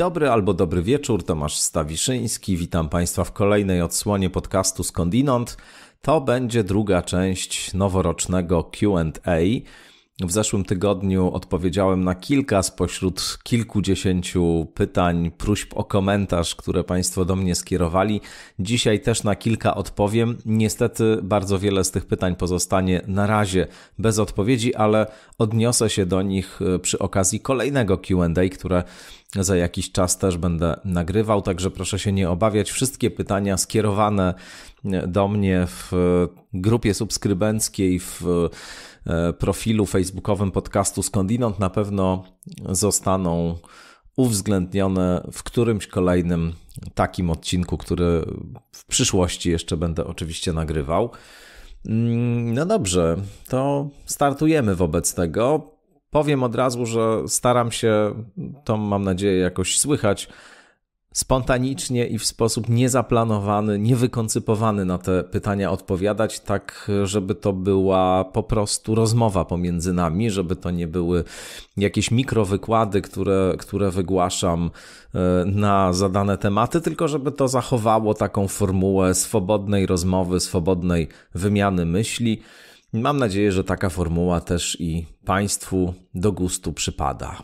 dobry albo dobry wieczór, Tomasz Stawiszyński. Witam Państwa w kolejnej odsłonie podcastu Skądinąd. To będzie druga część noworocznego QA. W zeszłym tygodniu odpowiedziałem na kilka spośród kilkudziesięciu pytań, próśb o komentarz, które Państwo do mnie skierowali. Dzisiaj też na kilka odpowiem. Niestety bardzo wiele z tych pytań pozostanie na razie bez odpowiedzi, ale odniosę się do nich y, przy okazji kolejnego QA, które za jakiś czas też będę nagrywał, także proszę się nie obawiać. Wszystkie pytania skierowane do mnie w y, grupie subskrybenckiej, w E, profilu facebookowym podcastu Skądinąd na pewno zostaną uwzględnione w którymś kolejnym takim odcinku, który w przyszłości jeszcze będę oczywiście nagrywał. Mm, no dobrze, to startujemy wobec tego. Powiem od razu, że staram się, to mam nadzieję jakoś słychać, spontanicznie i w sposób niezaplanowany, niewykoncypowany na te pytania odpowiadać, tak żeby to była po prostu rozmowa pomiędzy nami, żeby to nie były jakieś mikrowykłady, które, które wygłaszam e, na zadane tematy, tylko żeby to zachowało taką formułę swobodnej rozmowy, swobodnej wymiany myśli. Mam nadzieję, że taka formuła też i Państwu do gustu przypada.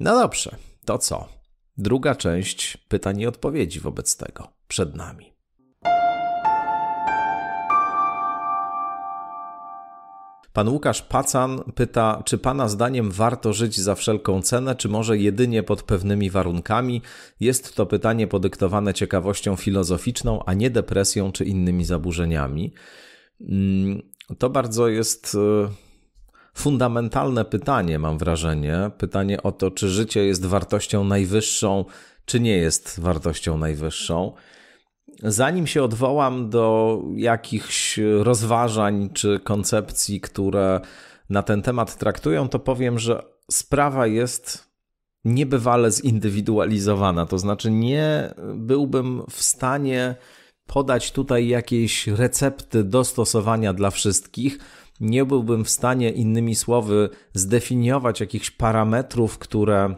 No dobrze, to co? Druga część pytań i odpowiedzi wobec tego przed nami. Pan Łukasz Pacan pyta, czy Pana zdaniem warto żyć za wszelką cenę, czy może jedynie pod pewnymi warunkami? Jest to pytanie podyktowane ciekawością filozoficzną, a nie depresją czy innymi zaburzeniami. Mm, to bardzo jest y, fundamentalne pytanie, mam wrażenie. Pytanie o to, czy życie jest wartością najwyższą, czy nie jest wartością najwyższą. Zanim się odwołam do jakichś rozważań czy koncepcji, które na ten temat traktują, to powiem, że sprawa jest niebywale zindywidualizowana. To znaczy, nie byłbym w stanie podać tutaj jakiejś recepty dostosowania dla wszystkich nie byłbym w stanie innymi słowy zdefiniować jakichś parametrów, które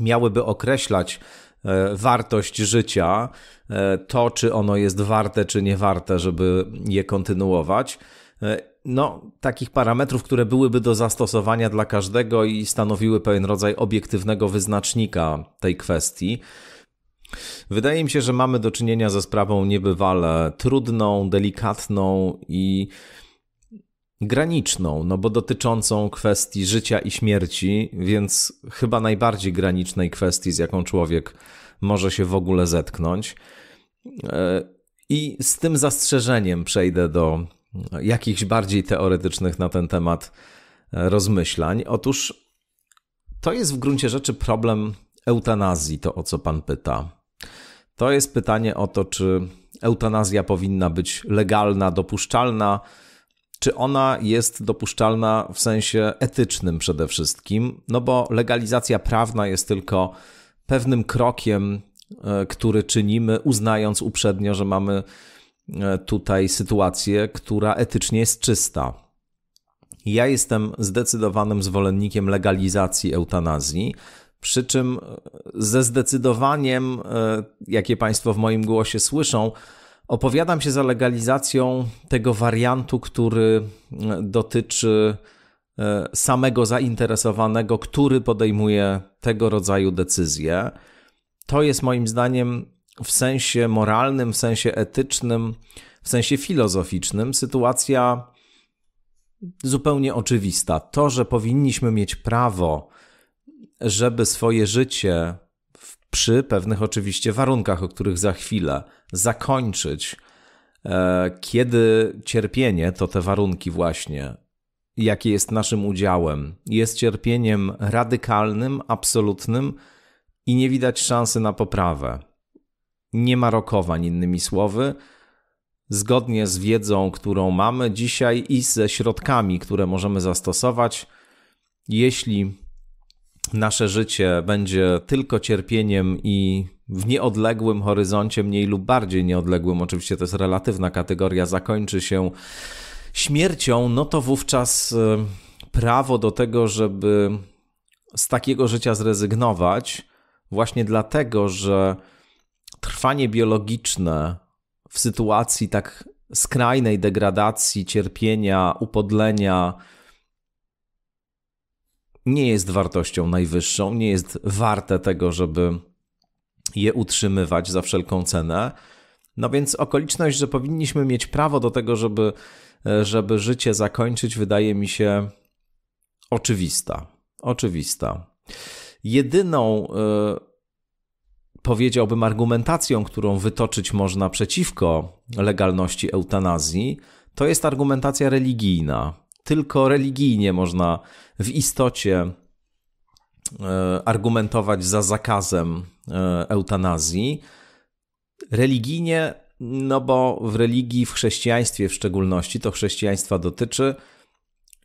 miałyby określać e, wartość życia, e, to czy ono jest warte, czy nie warte, żeby je kontynuować. E, no, takich parametrów, które byłyby do zastosowania dla każdego i stanowiły pewien rodzaj obiektywnego wyznacznika tej kwestii. Wydaje mi się, że mamy do czynienia ze sprawą niebywale trudną, delikatną i graniczną, no bo dotyczącą kwestii życia i śmierci, więc chyba najbardziej granicznej kwestii, z jaką człowiek może się w ogóle zetknąć. E, I z tym zastrzeżeniem przejdę do jakichś bardziej teoretycznych na ten temat e, rozmyślań. Otóż to jest w gruncie rzeczy problem eutanazji, to o co pan pyta. To jest pytanie o to, czy eutanazja powinna być legalna, dopuszczalna, czy ona jest dopuszczalna w sensie etycznym przede wszystkim, no bo legalizacja prawna jest tylko pewnym krokiem, e, który czynimy, uznając uprzednio, że mamy e, tutaj sytuację, która etycznie jest czysta. Ja jestem zdecydowanym zwolennikiem legalizacji eutanazji, przy czym e, ze zdecydowaniem, jakie Państwo w moim głosie słyszą, Opowiadam się za legalizacją tego wariantu, który mm, dotyczy e, samego zainteresowanego, który podejmuje tego rodzaju decyzje. To jest moim zdaniem w sensie moralnym, w sensie etycznym, w sensie filozoficznym sytuacja zupełnie oczywista. To, że powinniśmy mieć prawo, żeby swoje życie przy pewnych oczywiście warunkach, o których za chwilę, zakończyć, e, kiedy cierpienie to te warunki właśnie, jakie jest naszym udziałem, jest cierpieniem radykalnym, absolutnym i nie widać szansy na poprawę. Nie ma rokowań, innymi słowy, zgodnie z wiedzą, którą mamy dzisiaj i ze środkami, które możemy zastosować, jeśli nasze życie będzie tylko cierpieniem i w nieodległym horyzoncie, mniej lub bardziej nieodległym, oczywiście to jest relatywna kategoria, zakończy się śmiercią, no to wówczas y, prawo do tego, żeby z takiego życia zrezygnować, właśnie dlatego, że trwanie biologiczne w sytuacji tak skrajnej degradacji, cierpienia, upodlenia, nie jest wartością najwyższą, nie jest warte tego, żeby je utrzymywać za wszelką cenę. No więc okoliczność, że powinniśmy mieć prawo do tego, żeby, żeby życie zakończyć, wydaje mi się oczywista. Oczywista. Jedyną, y, powiedziałbym, argumentacją, którą wytoczyć można przeciwko legalności eutanazji, to jest argumentacja religijna tylko religijnie można w istocie e, argumentować za zakazem e, eutanazji. Religijnie, no bo w religii, w chrześcijaństwie w szczególności, to chrześcijaństwa dotyczy,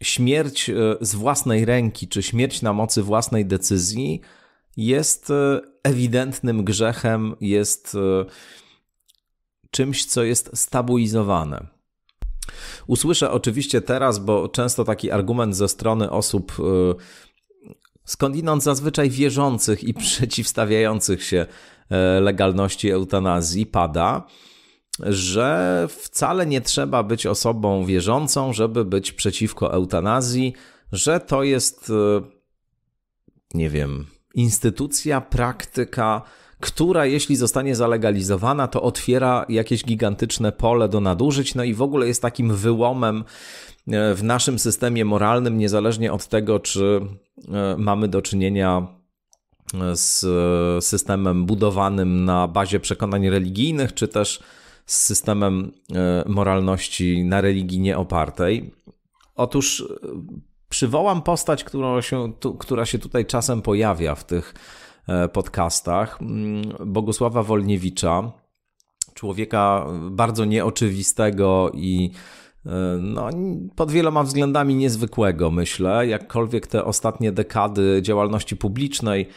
śmierć e, z własnej ręki czy śmierć na mocy własnej decyzji jest ewidentnym grzechem, jest czymś, co jest stabilizowane. Usłyszę oczywiście teraz, bo często taki argument ze strony osób y, skądinąd zazwyczaj wierzących i przeciwstawiających się e, legalności eutanazji pada, że wcale nie trzeba być osobą wierzącą, żeby być przeciwko eutanazji, że to jest, y, nie wiem, instytucja, praktyka, która jeśli zostanie zalegalizowana, to otwiera jakieś gigantyczne pole do nadużyć, no i w ogóle jest takim wyłomem e, w naszym systemie moralnym, niezależnie od tego, czy e, mamy do czynienia e, z systemem budowanym na bazie przekonań religijnych, czy też z systemem moralności na religii nieopartej. Otóż przywołam postać, która się, tu, która się tutaj czasem pojawia w tych E, podcastach, mm, Bogusława Wolniewicza, człowieka bardzo nieoczywistego i e, no, pod wieloma względami niezwykłego, myślę. Jakkolwiek te ostatnie dekady działalności publicznej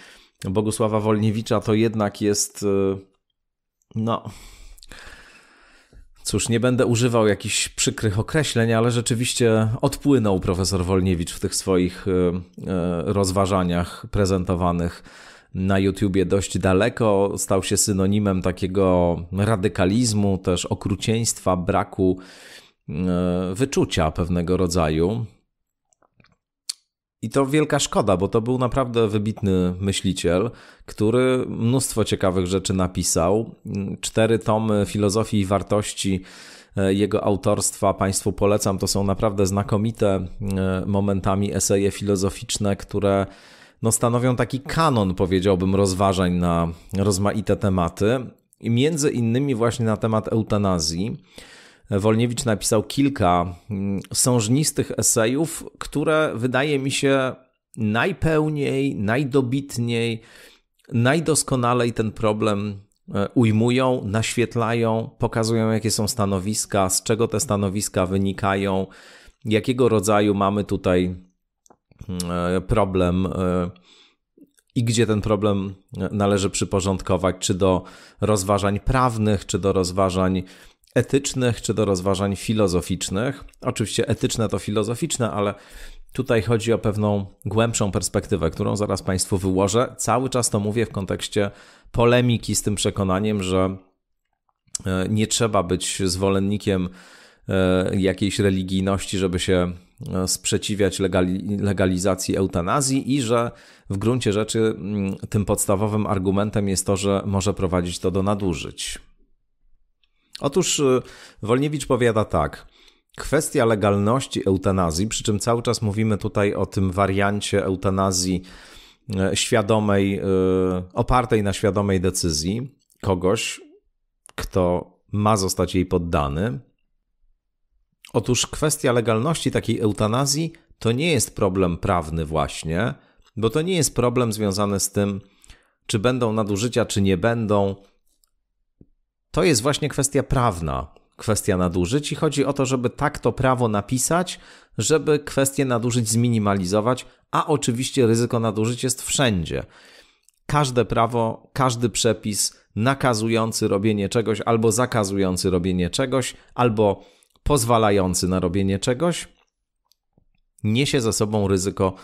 Bogusława Wolniewicza to jednak jest. E, no. Cóż, nie będę używał jakichś przykrych określeń, ale rzeczywiście odpłynął profesor Wolniewicz w tych swoich rozważaniach prezentowanych na YouTubie dość daleko, stał się synonimem takiego radykalizmu, też okrucieństwa, braku e, wyczucia pewnego rodzaju. I to wielka szkoda, bo to był naprawdę wybitny myśliciel, który mnóstwo ciekawych rzeczy napisał. Cztery tomy filozofii i wartości e, jego autorstwa Państwu polecam. To są naprawdę znakomite e, momentami eseje filozoficzne, które no, stanowią taki kanon, powiedziałbym, rozważań na rozmaite tematy. I między innymi właśnie na temat eutanazji. Wolniewicz napisał kilka mm, sążnistych esejów, które wydaje mi się najpełniej, najdobitniej, najdoskonalej ten problem e, ujmują, naświetlają, pokazują, jakie są stanowiska, z czego te stanowiska wynikają, jakiego rodzaju mamy tutaj mm, e, problem e, i gdzie ten problem należy przyporządkować, czy do rozważań prawnych, czy do rozważań etycznych, czy do rozważań filozoficznych. Oczywiście etyczne to filozoficzne, ale tutaj chodzi o pewną głębszą perspektywę, którą zaraz Państwu wyłożę. Cały czas to mówię w kontekście polemiki z tym przekonaniem, że e, nie trzeba być zwolennikiem e, jakiejś religijności, żeby się sprzeciwiać legali, legalizacji eutanazji i że w gruncie rzeczy mm, tym podstawowym argumentem jest to, że może prowadzić to do nadużyć. Otóż y, Wolniewicz powiada tak. Kwestia legalności eutanazji, przy czym cały czas mówimy tutaj o tym wariancie eutanazji y, świadomej, y, opartej na świadomej decyzji kogoś, kto ma zostać jej poddany, Otóż kwestia legalności takiej eutanazji to nie jest problem prawny, właśnie, bo to nie jest problem związany z tym, czy będą nadużycia, czy nie będą. To jest właśnie kwestia prawna, kwestia nadużyć i chodzi o to, żeby tak to prawo napisać, żeby kwestię nadużyć zminimalizować, a oczywiście ryzyko nadużyć jest wszędzie. Każde prawo, każdy przepis nakazujący robienie czegoś albo zakazujący robienie czegoś, albo pozwalający na robienie czegoś, niesie za sobą ryzyko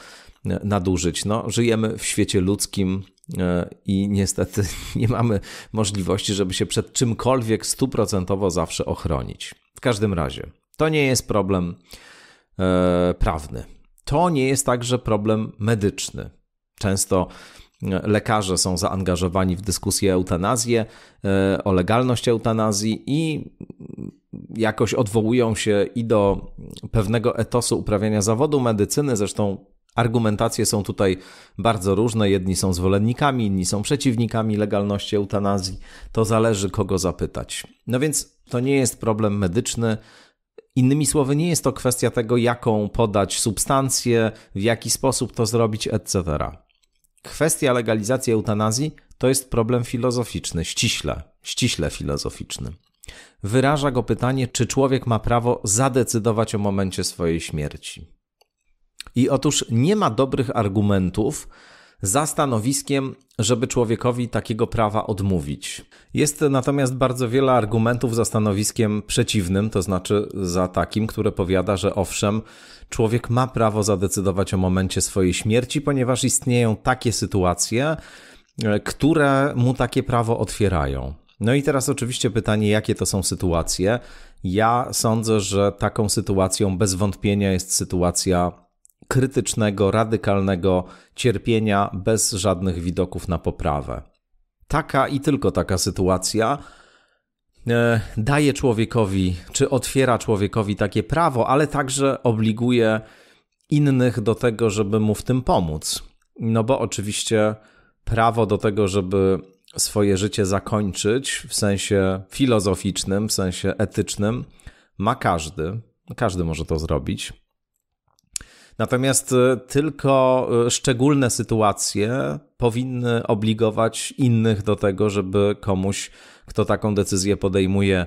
e, nadużyć. No, żyjemy w świecie ludzkim e, i niestety nie mamy możliwości, żeby się przed czymkolwiek stuprocentowo zawsze ochronić. W każdym razie, to nie jest problem e, prawny. To nie jest także problem medyczny. Często e, lekarze są zaangażowani w dyskusję eutanazję, e, o legalność eutanazji i jakoś odwołują się i do pewnego etosu uprawiania zawodu medycyny, zresztą Argumentacje są tutaj bardzo różne. Jedni są zwolennikami, inni są przeciwnikami legalności eutanazji. To zależy, kogo zapytać. No więc to nie jest problem medyczny. Innymi słowy, nie jest to kwestia tego, jaką podać substancję, w jaki sposób to zrobić, etc. Kwestia legalizacji eutanazji to jest problem filozoficzny, ściśle, ściśle filozoficzny. Wyraża go pytanie, czy człowiek ma prawo zadecydować o momencie swojej śmierci. I otóż nie ma dobrych argumentów za stanowiskiem, żeby człowiekowi takiego prawa odmówić. Jest natomiast bardzo wiele argumentów za stanowiskiem przeciwnym, to znaczy za takim, które powiada, że owszem, człowiek ma prawo zadecydować o momencie swojej śmierci, ponieważ istnieją takie sytuacje, które mu takie prawo otwierają. No i teraz oczywiście pytanie, jakie to są sytuacje. Ja sądzę, że taką sytuacją bez wątpienia jest sytuacja krytycznego, radykalnego cierpienia bez żadnych widoków na poprawę. Taka i tylko taka sytuacja e, daje człowiekowi, czy otwiera człowiekowi takie prawo, ale także obliguje innych do tego, żeby mu w tym pomóc. No bo oczywiście prawo do tego, żeby swoje życie zakończyć w sensie filozoficznym, w sensie etycznym, ma każdy. Każdy może to zrobić. Natomiast y, tylko y, szczególne sytuacje powinny obligować innych do tego, żeby komuś, kto taką decyzję podejmuje,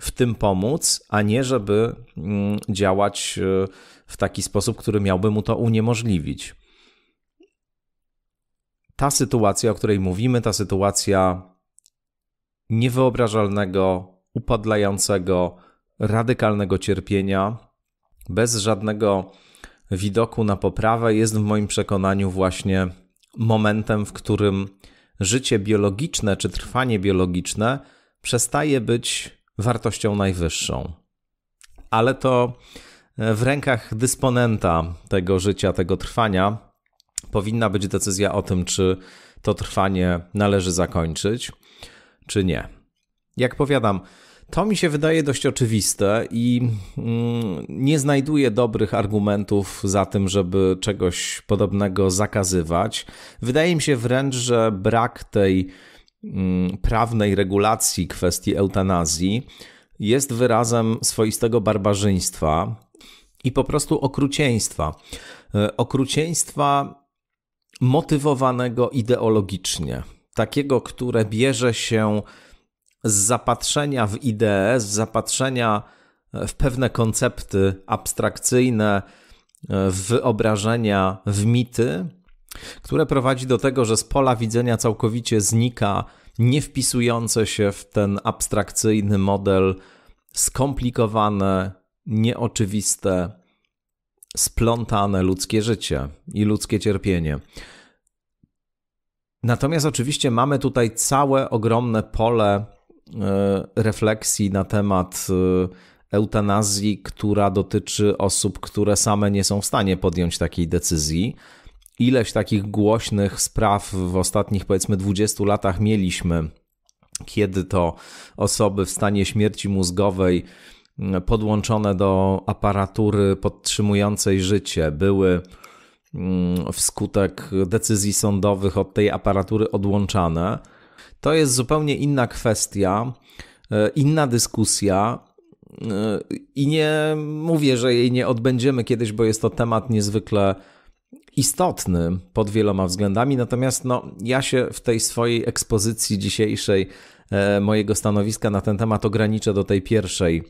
w tym pomóc, a nie żeby mm, działać y, w taki sposób, który miałby mu to uniemożliwić ta sytuacja, o której mówimy, ta sytuacja niewyobrażalnego, upadlającego, radykalnego cierpienia, bez żadnego widoku na poprawę, jest w moim przekonaniu właśnie momentem, w którym życie biologiczne czy trwanie biologiczne przestaje być wartością najwyższą. Ale to w rękach dysponenta tego życia, tego trwania, powinna być decyzja o tym, czy to trwanie należy zakończyć, czy nie. Jak powiadam, to mi się wydaje dość oczywiste i mm, nie znajduję dobrych argumentów za tym, żeby czegoś podobnego zakazywać. Wydaje mi się wręcz, że brak tej mm, prawnej regulacji kwestii eutanazji jest wyrazem swoistego barbarzyństwa i po prostu okrucieństwa. E, okrucieństwa motywowanego ideologicznie, takiego, które bierze się z zapatrzenia w ideę, z zapatrzenia e, w pewne koncepty abstrakcyjne, e, w wyobrażenia, w mity, które prowadzi do tego, że z pola widzenia całkowicie znika nie wpisujące się w ten abstrakcyjny model skomplikowane, nieoczywiste splątane ludzkie życie i ludzkie cierpienie. Natomiast oczywiście mamy tutaj całe ogromne pole e, refleksji na temat e, eutanazji, która dotyczy osób, które same nie są w stanie podjąć takiej decyzji. Ileś takich głośnych spraw w ostatnich powiedzmy 20 latach mieliśmy, kiedy to osoby w stanie śmierci mózgowej podłączone do aparatury podtrzymującej życie, były mm, wskutek decyzji sądowych od tej aparatury odłączane. To jest zupełnie inna kwestia, e, inna dyskusja. E, I nie mówię, że jej nie odbędziemy kiedyś, bo jest to temat niezwykle istotny pod wieloma względami. Natomiast no, ja się w tej swojej ekspozycji dzisiejszej e, mojego stanowiska na ten temat ograniczę do tej pierwszej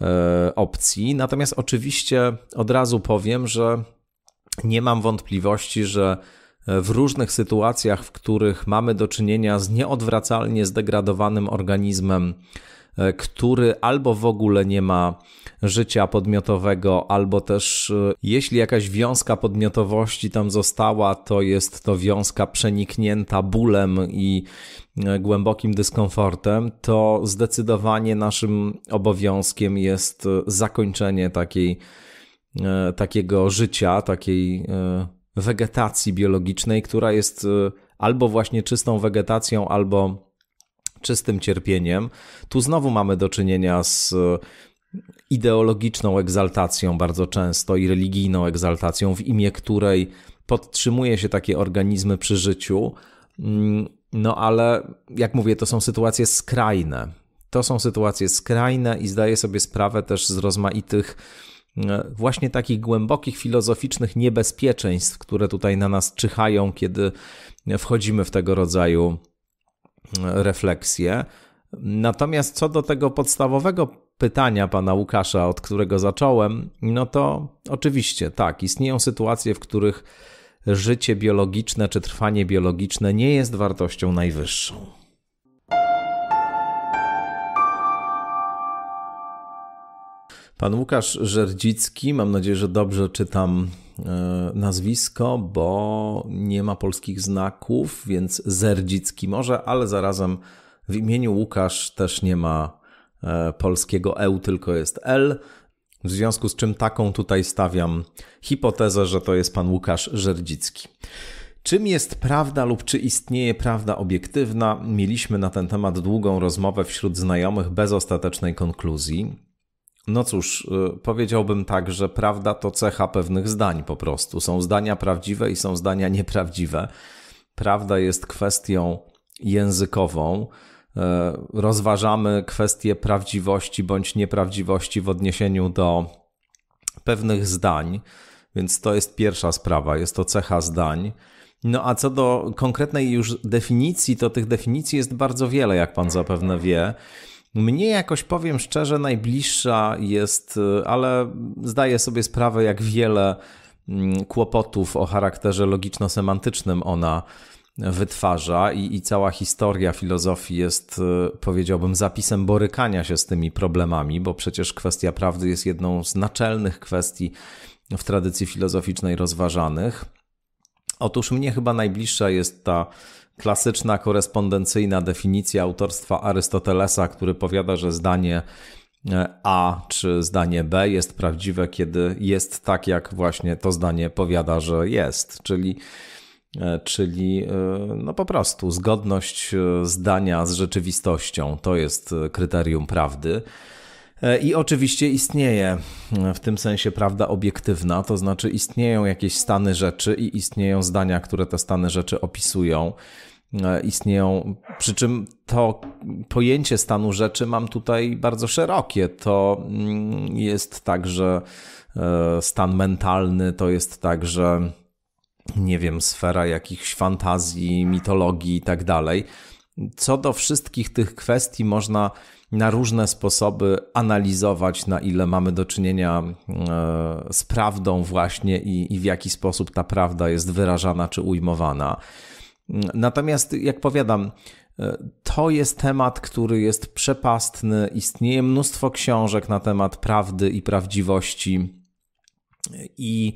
E, opcji. Natomiast oczywiście od razu powiem, że nie mam wątpliwości, że w różnych sytuacjach, w których mamy do czynienia z nieodwracalnie zdegradowanym organizmem, E, który albo w ogóle nie ma życia podmiotowego, albo też e, jeśli jakaś wiązka podmiotowości tam została, to jest to wiązka przeniknięta bólem i e, głębokim dyskomfortem, to zdecydowanie naszym obowiązkiem jest zakończenie takiej, takiego życia, takiej wegetacji biologicznej, która jest albo właśnie czystą wegetacją, albo czystym cierpieniem. Tu znowu mamy do czynienia z e, ideologiczną egzaltacją bardzo często i religijną egzaltacją, w imię której podtrzymuje się takie organizmy przy życiu. Mm, no ale, jak mówię, to są sytuacje skrajne. To są sytuacje skrajne i zdaję sobie sprawę też z rozmaitych, e, właśnie takich głębokich filozoficznych niebezpieczeństw, które tutaj na nas czyhają, kiedy wchodzimy w tego rodzaju refleksję. Natomiast co do tego podstawowego pytania pana Łukasza, od którego zacząłem, no to oczywiście tak, istnieją sytuacje, w których życie biologiczne czy trwanie biologiczne nie jest wartością najwyższą. Pan Łukasz Żerdzicki, mam nadzieję, że dobrze czytam E, nazwisko, bo nie ma polskich znaków, więc Zerdzicki może, ale zarazem w imieniu Łukasz też nie ma e, polskiego EU, tylko jest L. W związku z czym taką tutaj stawiam hipotezę, że to jest pan Łukasz Żerdzicki. Czym jest prawda lub czy istnieje prawda obiektywna? Mieliśmy na ten temat długą rozmowę wśród znajomych bez ostatecznej konkluzji. No cóż, y, powiedziałbym tak, że prawda to cecha pewnych zdań po prostu. Są zdania prawdziwe i są zdania nieprawdziwe. Prawda jest kwestią językową. Y, rozważamy kwestię prawdziwości bądź nieprawdziwości w odniesieniu do pewnych zdań, więc to jest pierwsza sprawa, jest to cecha zdań. No a co do konkretnej już definicji, to tych definicji jest bardzo wiele, jak pan zapewne wie. Mnie jakoś powiem szczerze, najbliższa jest, y, ale zdaję sobie sprawę, jak wiele mm, kłopotów o charakterze logiczno-semantycznym ona wytwarza i, i cała historia filozofii jest, y, powiedziałbym, zapisem borykania się z tymi problemami, bo przecież kwestia prawdy jest jedną z naczelnych kwestii w tradycji filozoficznej rozważanych. Otóż mnie chyba najbliższa jest ta Klasyczna korespondencyjna definicja autorstwa Arystotelesa, który powiada, że zdanie e, a czy zdanie B jest prawdziwe, kiedy jest tak, jak właśnie to zdanie powiada, że jest. Czyli, e, czyli e, no po prostu zgodność zdania z rzeczywistością to jest kryterium prawdy. I oczywiście istnieje w tym sensie prawda obiektywna, to znaczy istnieją jakieś stany rzeczy i istnieją zdania, które te stany rzeczy opisują. E, istnieją. Przy czym to pojęcie stanu rzeczy mam tutaj bardzo szerokie. To mm, jest także e, stan mentalny, to jest także, nie wiem, sfera jakichś fantazji, mitologii i tak dalej. Co do wszystkich tych kwestii można na różne sposoby analizować, na ile mamy do czynienia e, z prawdą właśnie i, i w jaki sposób ta prawda jest wyrażana czy ujmowana. Natomiast, jak powiadam, e, to jest temat, który jest przepastny. Istnieje mnóstwo książek na temat prawdy i prawdziwości. I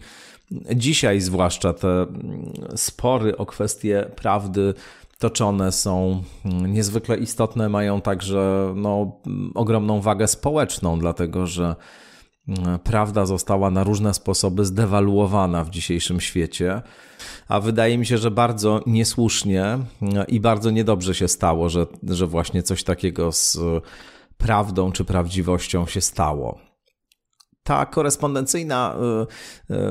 dzisiaj, zwłaszcza, te mm, spory o kwestie prawdy toczone są mm, niezwykle istotne, mają także no, mm, ogromną wagę społeczną, dlatego że E, prawda została na różne sposoby zdewaluowana w dzisiejszym świecie, a wydaje mi się, że bardzo niesłusznie e, i bardzo niedobrze się stało, że, że właśnie coś takiego z e, prawdą czy prawdziwością się stało. Ta korespondencyjna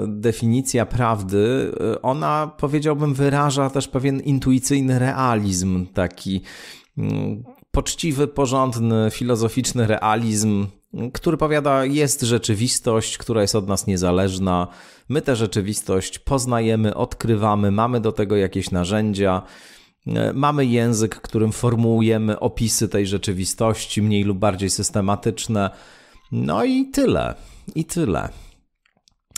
definicja prawdy, ona powiedziałbym, wyraża też pewien intuicyjny realizm, taki mm, poczciwy, porządny, filozoficzny realizm, który powiada, jest rzeczywistość, która jest od nas niezależna. My tę rzeczywistość poznajemy, odkrywamy, mamy do tego jakieś narzędzia. E, mamy język, którym formułujemy opisy tej rzeczywistości, mniej lub bardziej systematyczne. No i tyle, i tyle.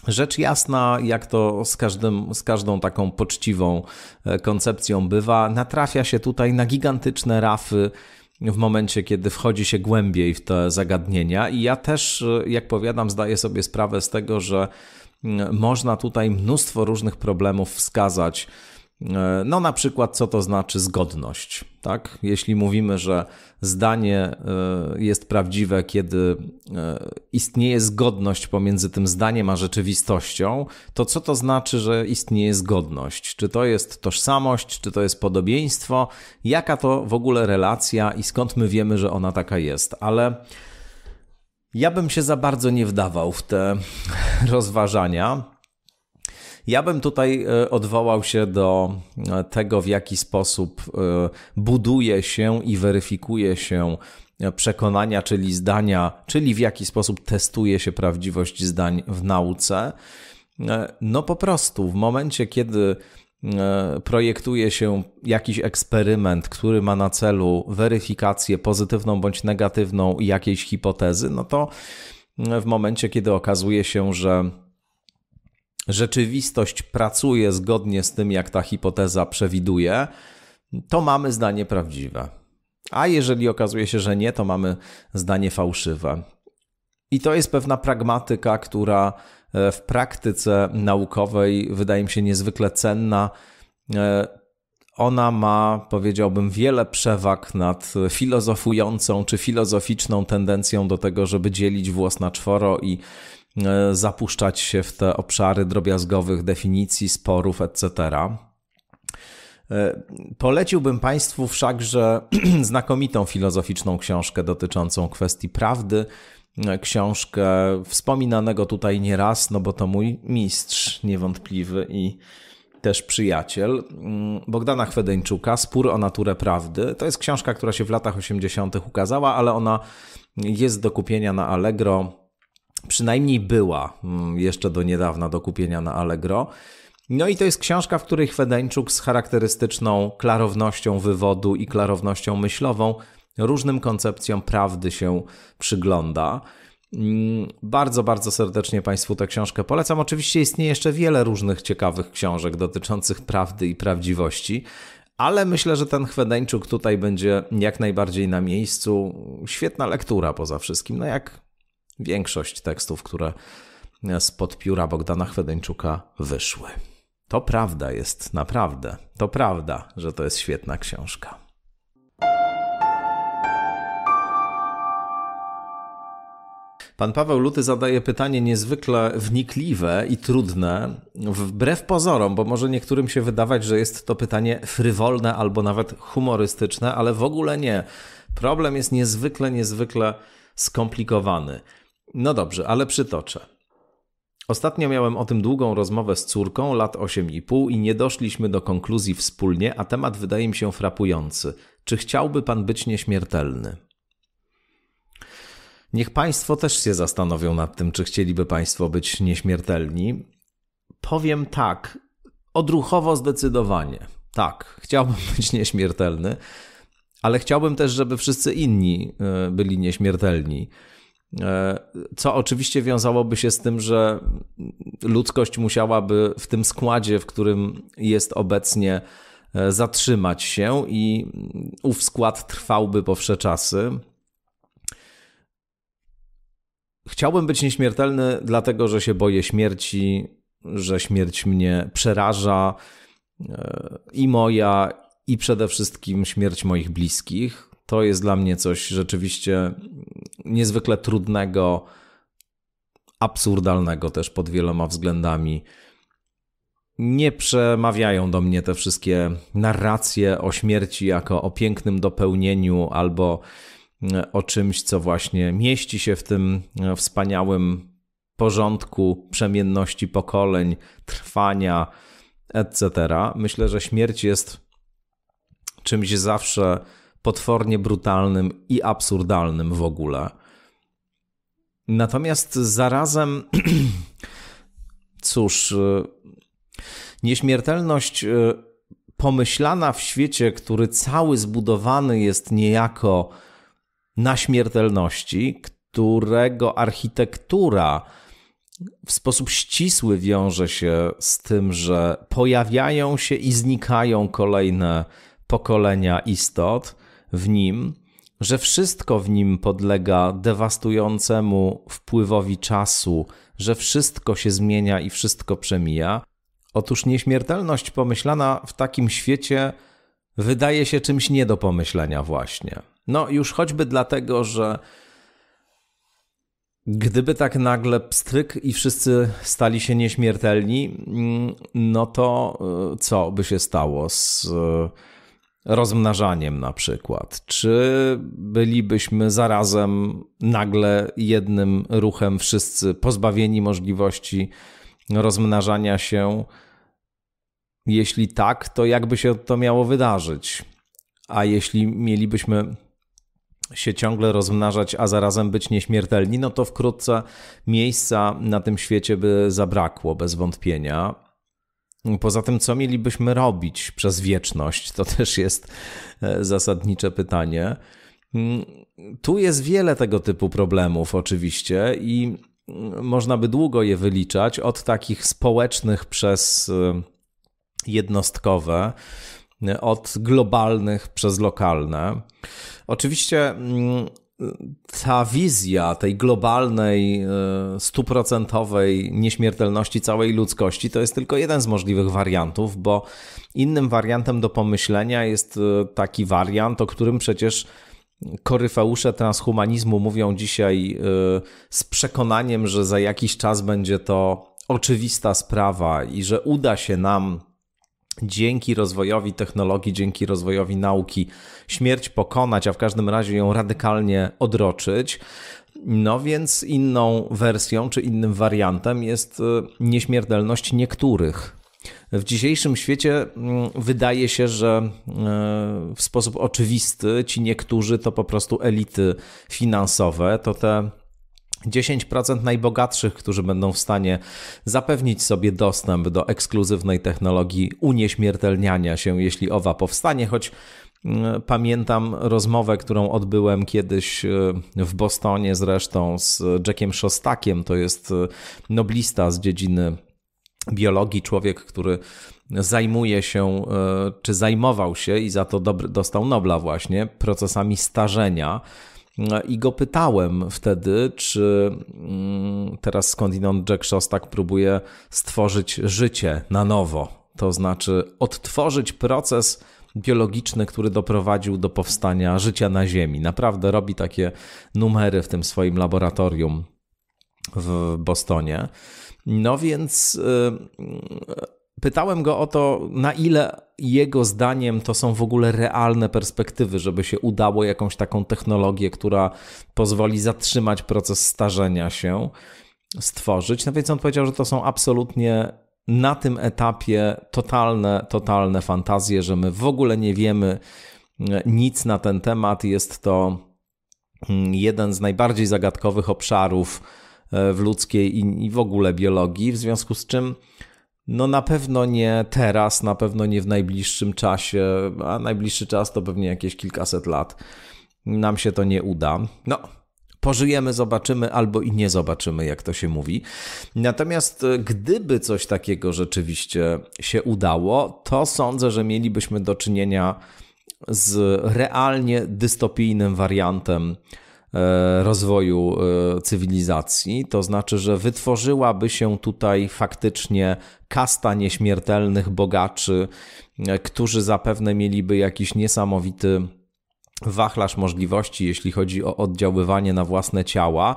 Rzecz jasna, jak to z, każdym, z każdą taką poczciwą e, koncepcją bywa, natrafia się tutaj na gigantyczne rafy w momencie, kiedy wchodzi się głębiej w te zagadnienia. I ja też, y, jak powiadam, zdaję sobie sprawę z tego, że mm, można tutaj mnóstwo różnych problemów wskazać. Y, no, na przykład, co to znaczy zgodność, tak? Jeśli mówimy, że zdanie e, jest prawdziwe, kiedy e, istnieje zgodność pomiędzy tym zdaniem a rzeczywistością, to co to znaczy, że istnieje zgodność? Czy to jest tożsamość, czy to jest podobieństwo? Jaka to w ogóle relacja i skąd my wiemy, że ona taka jest? Ale ja bym się za bardzo nie wdawał w te rozważania. Ja bym tutaj e, odwołał się do e, tego, w jaki sposób e, buduje się i weryfikuje się przekonania, czyli zdania, czyli w jaki sposób testuje się prawdziwość zdań w nauce. No po prostu w momencie, kiedy projektuje się jakiś eksperyment, który ma na celu weryfikację pozytywną bądź negatywną jakiejś hipotezy, no to w momencie, kiedy okazuje się, że rzeczywistość pracuje zgodnie z tym, jak ta hipoteza przewiduje, to mamy zdanie prawdziwe. A jeżeli okazuje się, że nie, to mamy zdanie fałszywe. I to jest pewna pragmatyka, która e, w praktyce naukowej wydaje mi się niezwykle cenna. E, ona ma, powiedziałbym, wiele przewag nad filozofującą czy filozoficzną tendencją do tego, żeby dzielić włos na czworo i E, zapuszczać się w te obszary drobiazgowych definicji, sporów, etc. E, poleciłbym Państwu wszakże znakomitą filozoficzną książkę dotyczącą kwestii prawdy. E, książkę wspominanego tutaj nieraz, no bo to mój mistrz niewątpliwy i też przyjaciel mm, Bogdana Chwedeńczuka, Spór o naturę prawdy. To jest książka, która się w latach 80. ukazała, ale ona jest do kupienia na Allegro przynajmniej była mm, jeszcze do niedawna do kupienia na Allegro. No i to jest książka, w której Fedeńczuk z charakterystyczną klarownością wywodu i klarownością myślową różnym koncepcjom prawdy się przygląda. Mm, bardzo, bardzo serdecznie Państwu tę książkę polecam. Oczywiście istnieje jeszcze wiele różnych ciekawych książek dotyczących prawdy i prawdziwości, ale myślę, że ten Chwedeńczuk tutaj będzie jak najbardziej na miejscu. Świetna lektura poza wszystkim. No jak Większość tekstów, które spod pióra Bogdana Chwedeńczuka wyszły. To prawda jest naprawdę. To prawda, że to jest świetna książka. Pan Paweł Luty zadaje pytanie niezwykle wnikliwe i trudne, wbrew pozorom, bo może niektórym się wydawać, że jest to pytanie frywolne albo nawet humorystyczne, ale w ogóle nie. Problem jest niezwykle, niezwykle skomplikowany. No dobrze, ale przytoczę. Ostatnio miałem o tym długą rozmowę z córką, lat 8,5 i nie doszliśmy do konkluzji wspólnie, a temat wydaje mi się frapujący. Czy chciałby pan być nieśmiertelny? Niech państwo też się zastanowią nad tym, czy chcieliby państwo być nieśmiertelni. Powiem tak, odruchowo zdecydowanie. Tak, chciałbym być nieśmiertelny, ale chciałbym też, żeby wszyscy inni e, byli nieśmiertelni. E, co oczywiście wiązałoby się z tym, że ludzkość musiałaby w tym składzie, w którym jest obecnie, e, zatrzymać się i ów skład trwałby po czasy. Chciałbym być nieśmiertelny, dlatego że się boję śmierci, że śmierć mnie przeraża e, i moja, i przede wszystkim śmierć moich bliskich. To jest dla mnie coś rzeczywiście niezwykle trudnego, absurdalnego też pod wieloma względami. Nie przemawiają do mnie te wszystkie narracje o śmierci jako o pięknym dopełnieniu albo mm, o czymś, co właśnie mieści się w tym e, wspaniałym porządku przemienności pokoleń, trwania, etc. Myślę, że śmierć jest czymś zawsze potwornie brutalnym i absurdalnym w ogóle. Natomiast zarazem, cóż, y, nieśmiertelność y, pomyślana w świecie, który cały zbudowany jest niejako na śmiertelności, którego architektura w sposób ścisły wiąże się z tym, że pojawiają się i znikają kolejne pokolenia istot, w nim, że wszystko w nim podlega dewastującemu wpływowi czasu, że wszystko się zmienia i wszystko przemija. Otóż nieśmiertelność pomyślana w takim świecie wydaje się czymś nie do pomyślenia, właśnie. No, już choćby dlatego, że gdyby tak nagle pstryk i wszyscy stali się nieśmiertelni, mm, no to e, co by się stało z e, rozmnażaniem na przykład? Czy bylibyśmy zarazem nagle jednym ruchem wszyscy pozbawieni możliwości rozmnażania się? Jeśli tak, to jakby się to miało wydarzyć? A jeśli mielibyśmy się ciągle rozmnażać, a zarazem być nieśmiertelni, no to wkrótce miejsca na tym świecie by zabrakło bez wątpienia. Poza tym, co mielibyśmy robić przez wieczność, to też jest e, zasadnicze pytanie. Mm, tu jest wiele tego typu problemów, oczywiście, i mm, można by długo je wyliczać, od takich społecznych przez e, jednostkowe, e, od globalnych przez lokalne. Oczywiście mm, ta wizja tej globalnej, e, stuprocentowej nieśmiertelności całej ludzkości to jest tylko jeden z możliwych wariantów, bo innym wariantem do pomyślenia jest e, taki wariant, o którym przecież koryfeusze transhumanizmu mówią dzisiaj e, z przekonaniem, że za jakiś czas będzie to oczywista sprawa i że uda się nam dzięki rozwojowi technologii, dzięki rozwojowi nauki śmierć pokonać, a w każdym razie ją radykalnie odroczyć. No więc inną wersją czy innym wariantem jest y, nieśmiertelność niektórych. W dzisiejszym świecie mm, wydaje się, że y, w sposób oczywisty ci niektórzy to po prostu elity finansowe, to te 10% najbogatszych, którzy będą w stanie zapewnić sobie dostęp do ekskluzywnej technologii unieśmiertelniania się, jeśli owa powstanie, choć mm, Pamiętam rozmowę, którą odbyłem kiedyś e, w Bostonie zresztą z Jackiem Szostakiem, to jest e, noblista z dziedziny biologii, człowiek, który zajmuje się, e, czy zajmował się i za to dobry, dostał Nobla właśnie, procesami starzenia no I go pytałem wtedy, czy mm, teraz skądinąd Jack Szostak próbuje stworzyć życie na nowo, to znaczy odtworzyć proces biologiczny, który doprowadził do powstania życia na Ziemi. Naprawdę robi takie numery w tym swoim laboratorium w Bostonie. No więc y, Pytałem go o to, na ile jego zdaniem to są w ogóle realne perspektywy, żeby się udało jakąś taką technologię, która pozwoli zatrzymać proces starzenia się, stworzyć. No więc on powiedział, że to są absolutnie na tym etapie totalne, totalne fantazje, że my w ogóle nie wiemy e, nic na ten temat. Jest to mm, jeden z najbardziej zagadkowych obszarów e, w ludzkiej i w ogóle biologii, w związku z czym no na pewno nie teraz, na pewno nie w najbliższym czasie, a najbliższy czas to pewnie jakieś kilkaset lat. Nam się to nie uda. No, pożyjemy, zobaczymy albo i nie zobaczymy, jak to się mówi. Natomiast e, gdyby coś takiego rzeczywiście się udało, to sądzę, że mielibyśmy do czynienia z realnie dystopijnym wariantem E, rozwoju e, cywilizacji. To znaczy, że wytworzyłaby się tutaj faktycznie kasta nieśmiertelnych bogaczy, e, którzy zapewne mieliby jakiś niesamowity wachlarz możliwości, jeśli chodzi o oddziaływanie na własne ciała.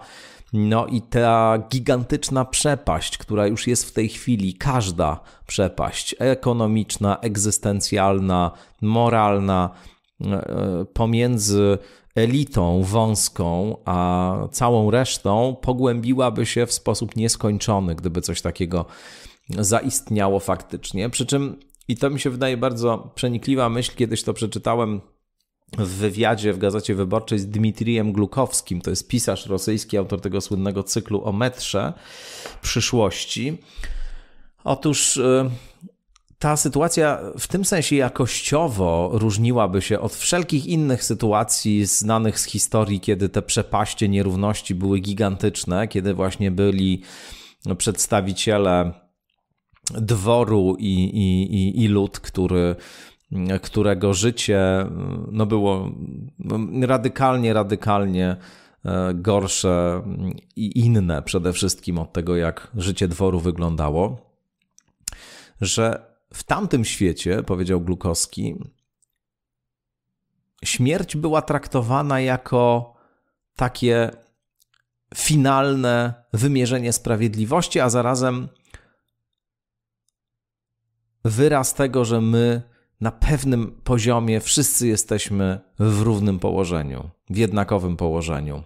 No i ta gigantyczna przepaść, która już jest w tej chwili, każda przepaść ekonomiczna, egzystencjalna, moralna, pomiędzy elitą wąską, a całą resztą pogłębiłaby się w sposób nieskończony, gdyby coś takiego zaistniało faktycznie. Przy czym, i to mi się wydaje bardzo przenikliwa myśl, kiedyś to przeczytałem w wywiadzie w Gazecie Wyborczej z Dmitrijem Glukowskim, to jest pisarz rosyjski, autor tego słynnego cyklu o metrze przyszłości. Otóż y, ta sytuacja w tym sensie jakościowo różniłaby się od wszelkich innych sytuacji znanych z historii, kiedy te przepaście nierówności były gigantyczne, kiedy właśnie byli przedstawiciele dworu i, i, i, i lud, który którego życie no było radykalnie, radykalnie e, gorsze i inne przede wszystkim od tego, jak życie dworu wyglądało, że w tamtym świecie, powiedział Glukowski, śmierć była traktowana jako takie finalne wymierzenie sprawiedliwości, a zarazem wyraz tego, że my na pewnym poziomie wszyscy jesteśmy w równym położeniu, w jednakowym położeniu.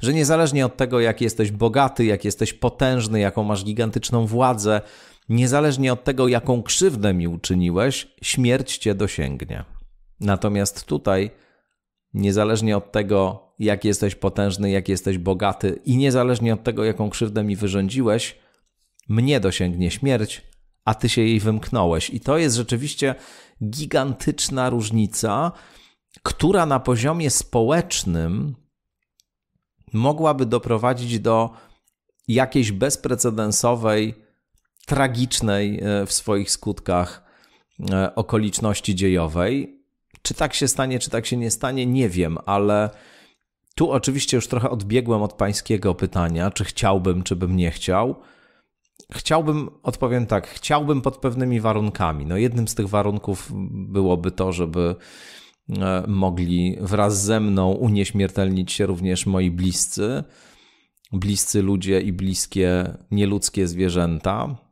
Że niezależnie od tego, jak jesteś bogaty, jak jesteś potężny, jaką masz gigantyczną władzę, niezależnie od tego, jaką krzywdę mi uczyniłeś, śmierć cię dosięgnie. Natomiast tutaj, niezależnie od tego, jak jesteś potężny, jak jesteś bogaty, i niezależnie od tego, jaką krzywdę mi wyrządziłeś, mnie dosięgnie śmierć, a ty się jej wymknąłeś. I to jest rzeczywiście gigantyczna różnica, która na poziomie społecznym mogłaby doprowadzić do jakiejś bezprecedensowej tragicznej e, w swoich skutkach e, okoliczności dziejowej. Czy tak się stanie, czy tak się nie stanie, nie wiem, ale tu oczywiście już trochę odbiegłem od pańskiego pytania, czy chciałbym, czy bym nie chciał. Chciałbym, odpowiem tak, chciałbym pod pewnymi warunkami. No jednym z tych warunków byłoby to, żeby e, mogli wraz ze mną unieśmiertelnić się również moi bliscy, bliscy ludzie i bliskie nieludzkie zwierzęta.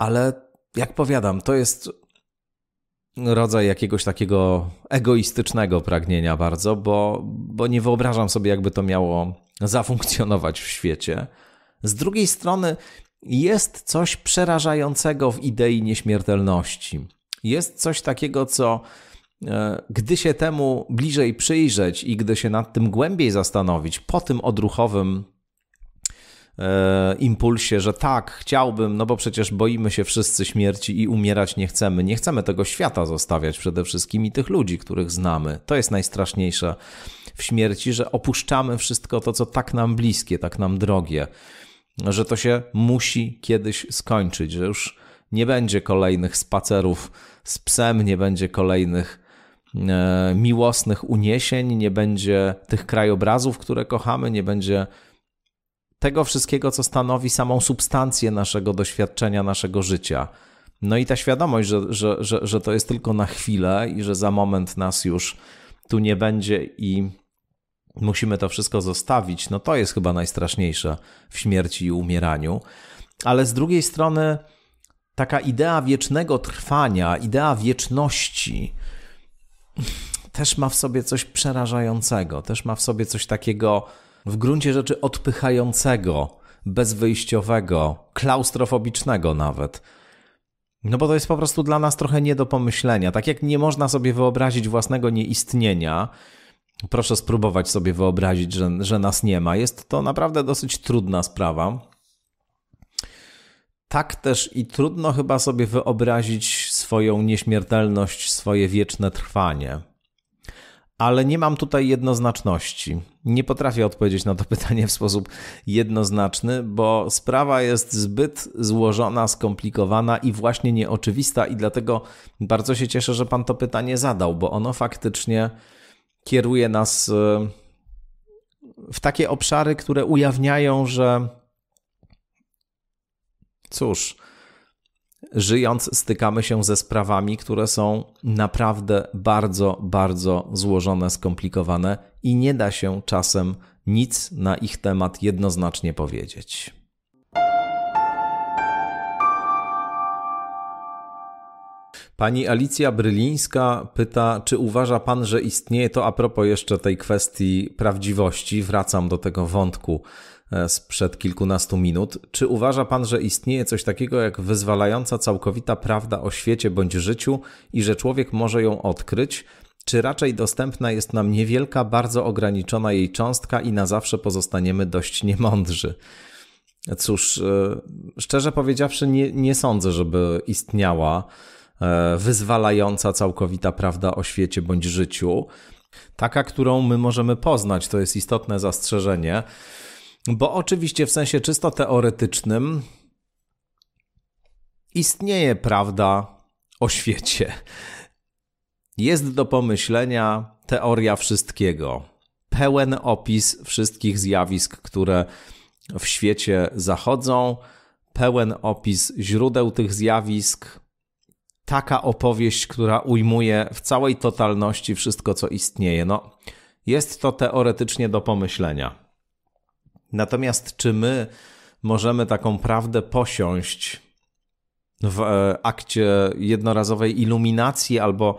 ale jak powiadam, to jest rodzaj jakiegoś takiego egoistycznego pragnienia bardzo, bo, bo nie wyobrażam sobie, jakby to miało zafunkcjonować w świecie. Z drugiej strony jest coś przerażającego w idei nieśmiertelności. Jest coś takiego, co e, gdy się temu bliżej przyjrzeć i gdy się nad tym głębiej zastanowić, po tym odruchowym E, impulsie, że tak, chciałbym, no bo przecież boimy się wszyscy śmierci i umierać nie chcemy. Nie chcemy tego świata zostawiać przede wszystkim i tych ludzi, których znamy. To jest najstraszniejsze w śmierci, że opuszczamy wszystko to, co tak nam bliskie, tak nam drogie, że to się musi kiedyś skończyć, że już nie będzie kolejnych spacerów z psem, nie będzie kolejnych e, miłosnych uniesień, nie będzie tych krajobrazów, które kochamy, nie będzie tego wszystkiego, co stanowi samą substancję naszego doświadczenia, naszego życia. No i ta świadomość, że, że, że, że to jest tylko na chwilę i że za moment nas już tu nie będzie i musimy to wszystko zostawić, no to jest chyba najstraszniejsze w śmierci i umieraniu. Ale z drugiej strony, taka idea wiecznego trwania, idea wieczności też ma w sobie coś przerażającego, też ma w sobie coś takiego w gruncie rzeczy odpychającego, bezwyjściowego, klaustrofobicznego nawet. No bo to jest po prostu dla nas trochę nie do pomyślenia. Tak jak nie można sobie wyobrazić własnego nieistnienia, proszę spróbować sobie wyobrazić, że, że nas nie ma. Jest to naprawdę dosyć trudna sprawa. Tak też i trudno chyba sobie wyobrazić swoją nieśmiertelność, swoje wieczne trwanie ale nie mam tutaj jednoznaczności. Nie potrafię odpowiedzieć na to pytanie w sposób jednoznaczny, bo sprawa jest zbyt złożona, skomplikowana i właśnie nieoczywista, i dlatego bardzo się cieszę, że Pan to pytanie zadał, bo ono faktycznie kieruje nas y, w takie obszary, które ujawniają, że cóż, żyjąc, stykamy się ze sprawami, które są naprawdę bardzo, bardzo złożone, skomplikowane i nie da się czasem nic na ich temat jednoznacznie powiedzieć. Pani Alicja Brylińska pyta, czy uważa pan, że istnieje to a propos jeszcze tej kwestii prawdziwości, wracam do tego wątku E, sprzed kilkunastu minut. Czy uważa Pan, że istnieje coś takiego jak wyzwalająca całkowita prawda o świecie bądź życiu i że człowiek może ją odkryć? Czy raczej dostępna jest nam niewielka, bardzo ograniczona jej cząstka i na zawsze pozostaniemy dość niemądrzy? Cóż, e, szczerze powiedziawszy, nie, nie sądzę, żeby istniała e, wyzwalająca całkowita prawda o świecie bądź życiu. Taka, którą my możemy poznać, to jest istotne zastrzeżenie. Bo oczywiście w sensie czysto teoretycznym istnieje prawda o świecie. Jest do pomyślenia teoria wszystkiego, pełen opis wszystkich zjawisk, które w świecie zachodzą, pełen opis źródeł tych zjawisk, taka opowieść, która ujmuje w całej totalności wszystko, co istnieje. No, jest to teoretycznie do pomyślenia. Natomiast czy my możemy taką prawdę posiąść w e, akcie jednorazowej iluminacji albo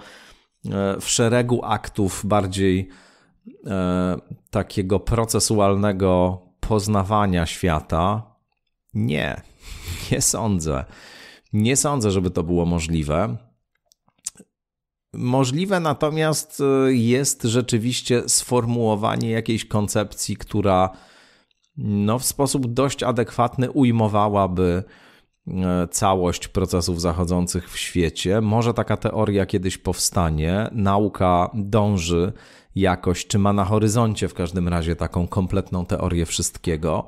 e, w szeregu aktów bardziej e, takiego procesualnego poznawania świata? Nie, nie sądzę. Nie sądzę, żeby to było możliwe. Możliwe natomiast jest rzeczywiście sformułowanie jakiejś koncepcji, która no, w sposób dość adekwatny ujmowałaby e, całość procesów zachodzących w świecie. Może taka teoria kiedyś powstanie. Nauka dąży jakoś, czy ma na horyzoncie w każdym razie taką kompletną teorię wszystkiego.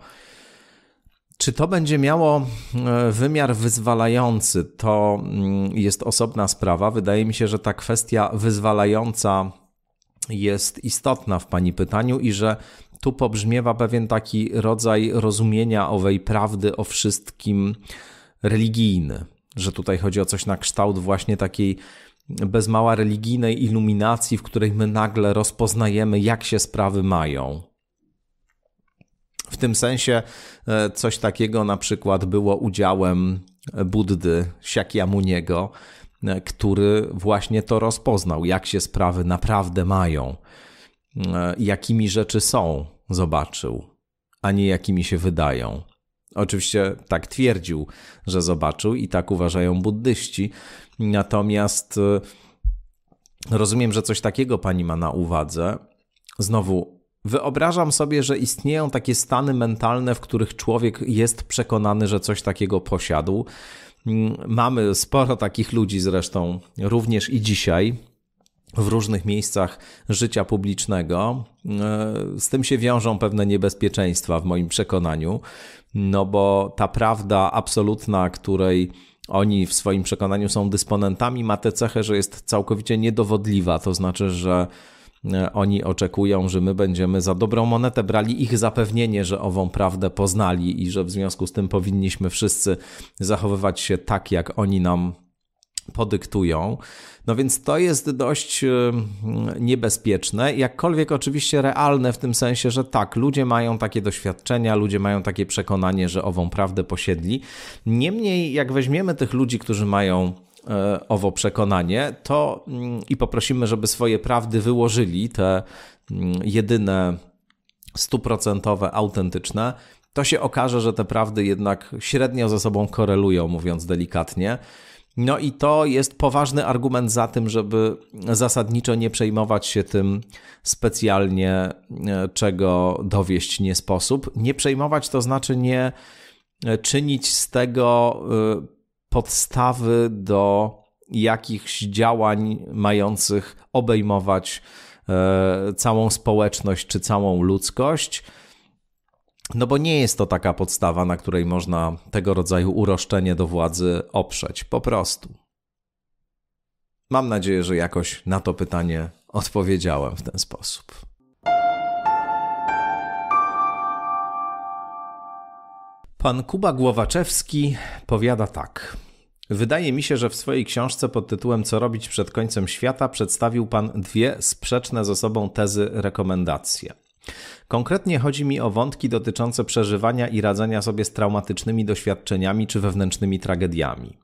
Czy to będzie miało e, wymiar wyzwalający, to mm, jest osobna sprawa. Wydaje mi się, że ta kwestia wyzwalająca jest istotna w Pani pytaniu i że tu pobrzmiewa pewien taki rodzaj rozumienia owej prawdy o wszystkim religijny, że tutaj chodzi o coś na kształt właśnie takiej bez mała religijnej iluminacji, w której my nagle rozpoznajemy, jak się sprawy mają. W tym sensie e, coś takiego na przykład było udziałem Buddy Siakyamuniego, e, który właśnie to rozpoznał, jak się sprawy naprawdę mają, e, jakimi rzeczy są zobaczył, a nie jakimi się wydają. Oczywiście tak twierdził, że zobaczył i tak uważają buddyści. Natomiast y, rozumiem, że coś takiego pani ma na uwadze. Znowu, wyobrażam sobie, że istnieją takie stany mentalne, w których człowiek jest przekonany, że coś takiego posiadł. Mm, mamy sporo takich ludzi zresztą również i dzisiaj w różnych miejscach życia publicznego. E, z tym się wiążą pewne niebezpieczeństwa, w moim przekonaniu, no bo ta prawda absolutna, której oni w swoim przekonaniu są dysponentami, ma tę cechę, że jest całkowicie niedowodliwa, to znaczy, że e, oni oczekują, że my będziemy za dobrą monetę brali ich zapewnienie, że ową prawdę poznali i że w związku z tym powinniśmy wszyscy zachowywać się tak, jak oni nam podyktują. No więc to jest dość y, niebezpieczne, jakkolwiek oczywiście realne w tym sensie, że tak, ludzie mają takie doświadczenia, ludzie mają takie przekonanie, że ową prawdę posiedli. Niemniej, jak weźmiemy tych ludzi, którzy mają y, owo przekonanie, to mm, i poprosimy, żeby swoje prawdy wyłożyli, te mm, jedyne stuprocentowe, autentyczne, to się okaże, że te prawdy jednak średnio ze sobą korelują, mówiąc delikatnie. No i to jest poważny argument za tym, żeby zasadniczo nie przejmować się tym specjalnie, e, czego dowieść nie sposób. Nie przejmować to znaczy nie e, czynić z tego e, podstawy do jakichś działań mających obejmować całą społeczność czy całą ludzkość no bo nie jest to taka podstawa, na której można tego rodzaju uroszczenie do władzy oprzeć, po prostu. Mam nadzieję, że jakoś na to pytanie odpowiedziałem w ten sposób. Pan Kuba Głowaczewski powiada tak. Wydaje mi się, że w swojej książce pod tytułem Co robić przed końcem świata przedstawił pan dwie sprzeczne ze sobą tezy rekomendacje. Konkretnie chodzi mi o wątki dotyczące przeżywania i radzenia sobie z traumatycznymi doświadczeniami czy wewnętrznymi tragediami.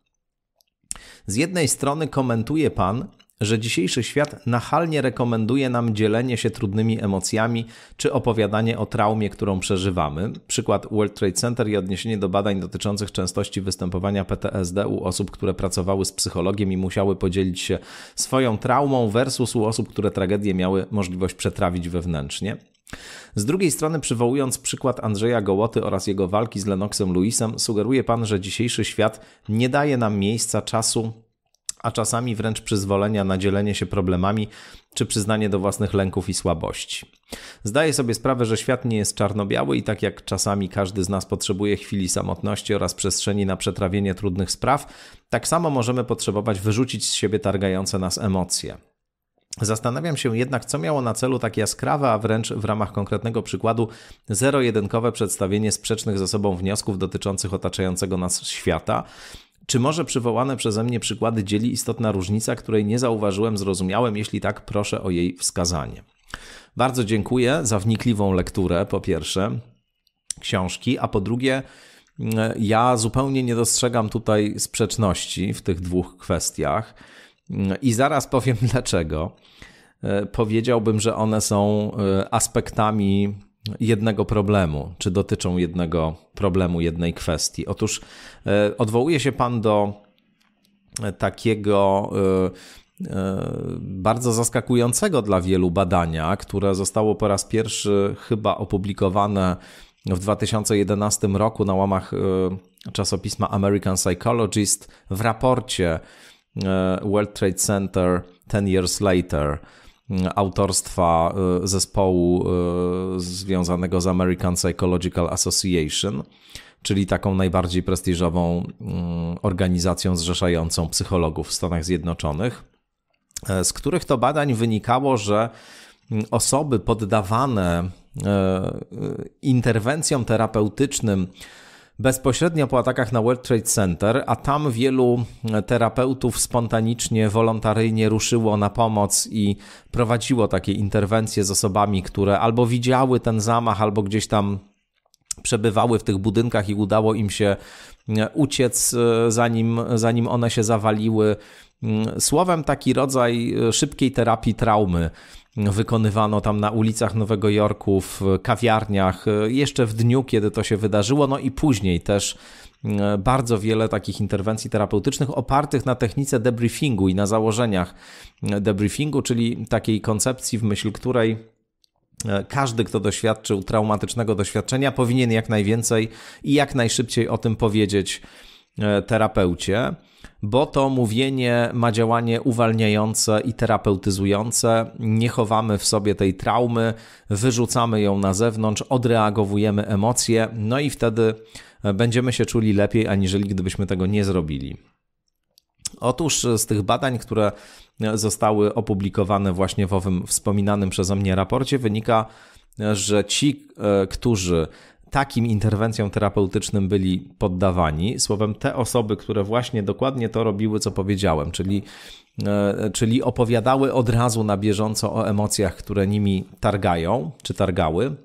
Z jednej strony komentuje Pan, że dzisiejszy świat nachalnie rekomenduje nam dzielenie się trudnymi emocjami czy opowiadanie o traumie, którą przeżywamy. Przykład World Trade Center i odniesienie do badań dotyczących częstości występowania PTSD u osób, które pracowały z psychologiem i musiały podzielić się swoją traumą versus u osób, które tragedię miały możliwość przetrawić wewnętrznie. Z drugiej strony, przywołując przykład Andrzeja Gołoty oraz jego walki z lenoksem Lewisem, sugeruje pan, że dzisiejszy świat nie daje nam miejsca, czasu, a czasami wręcz przyzwolenia na dzielenie się problemami czy przyznanie do własnych lęków i słabości. Zdaję sobie sprawę, że świat nie jest czarno-biały i tak jak czasami każdy z nas potrzebuje chwili samotności oraz przestrzeni na przetrawienie trudnych spraw, tak samo możemy potrzebować wyrzucić z siebie targające nas emocje. Zastanawiam się jednak, co miało na celu tak jaskrawe, a wręcz w ramach konkretnego przykładu zero-jedynkowe przedstawienie sprzecznych ze sobą wniosków dotyczących otaczającego nas świata. Czy może przywołane przeze mnie przykłady dzieli istotna różnica, której nie zauważyłem, zrozumiałem? Jeśli tak, proszę o jej wskazanie. Bardzo dziękuję za wnikliwą lekturę, po pierwsze, książki, a po drugie, mm, ja zupełnie nie dostrzegam tutaj sprzeczności w tych dwóch kwestiach. No I zaraz powiem dlaczego. E, powiedziałbym, że one są e, aspektami jednego problemu, czy dotyczą jednego problemu, jednej kwestii. Otóż e, odwołuje się Pan do takiego bardzo zaskakującego dla wielu badania, które zostało po raz pierwszy chyba opublikowane w 2011 roku na łamach czasopisma American Psychologist w raporcie E, World Trade Center 10 Years Later mm, autorstwa e, zespołu e, związanego z American Psychological Association, czyli taką najbardziej prestiżową mm, organizacją zrzeszającą psychologów w Stanach Zjednoczonych, z których to badań wynikało, że mm, osoby poddawane interwencjom terapeutycznym, bezpośrednio po atakach na World Trade Center, a tam wielu e, terapeutów spontanicznie, wolontaryjnie ruszyło na pomoc i prowadziło takie interwencje z osobami, które albo widziały ten zamach, albo gdzieś tam przebywały w tych budynkach i udało im się e, uciec, e, zanim, zanim one się zawaliły. Mm, słowem, taki rodzaj szybkiej terapii traumy wykonywano tam na ulicach Nowego Jorku, w kawiarniach, e, jeszcze w dniu, kiedy to się wydarzyło, no i później też e, bardzo wiele takich interwencji terapeutycznych opartych na technice debriefingu i na założeniach e, debriefingu, czyli takiej koncepcji, w myśl której każdy, kto doświadczył traumatycznego doświadczenia, powinien jak najwięcej i jak najszybciej o tym powiedzieć terapeucie bo to mówienie ma działanie uwalniające i terapeutyzujące. Nie chowamy w sobie tej traumy, wyrzucamy ją na zewnątrz, odreagowujemy emocje, no i wtedy e, będziemy się czuli lepiej, aniżeli gdybyśmy tego nie zrobili. Otóż e, z tych badań, które e, zostały opublikowane właśnie w owym wspominanym przeze mnie raporcie, wynika, że ci, którzy takim interwencjom terapeutycznym byli poddawani. Słowem, te osoby, które właśnie dokładnie to robiły, co powiedziałem, czyli, e, czyli opowiadały od razu na bieżąco o emocjach, które nimi targają czy targały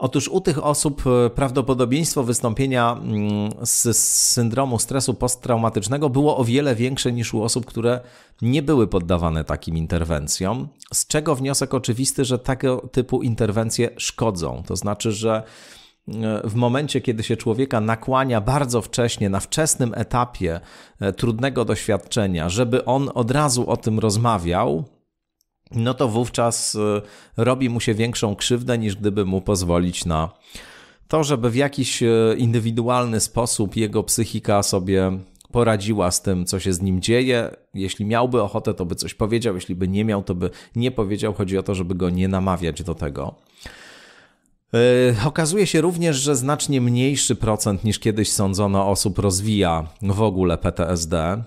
Otóż u tych osób e, prawdopodobieństwo wystąpienia mm, z syndromu stresu posttraumatycznego było o wiele większe niż u osób, które nie były poddawane takim interwencjom, z czego wniosek oczywisty, że tego typu interwencje szkodzą. To znaczy, że e, w momencie, kiedy się człowieka nakłania bardzo wcześnie, na wczesnym etapie e, trudnego doświadczenia, żeby on od razu o tym rozmawiał, no to wówczas y, robi mu się większą krzywdę, niż gdyby mu pozwolić na to, żeby w jakiś y, indywidualny sposób jego psychika sobie poradziła z tym, co się z nim dzieje. Jeśli miałby ochotę, to by coś powiedział, jeśli by nie miał, to by nie powiedział. Chodzi o to, żeby go nie namawiać do tego. Y, okazuje się również, że znacznie mniejszy procent niż kiedyś sądzono osób rozwija w ogóle PTSD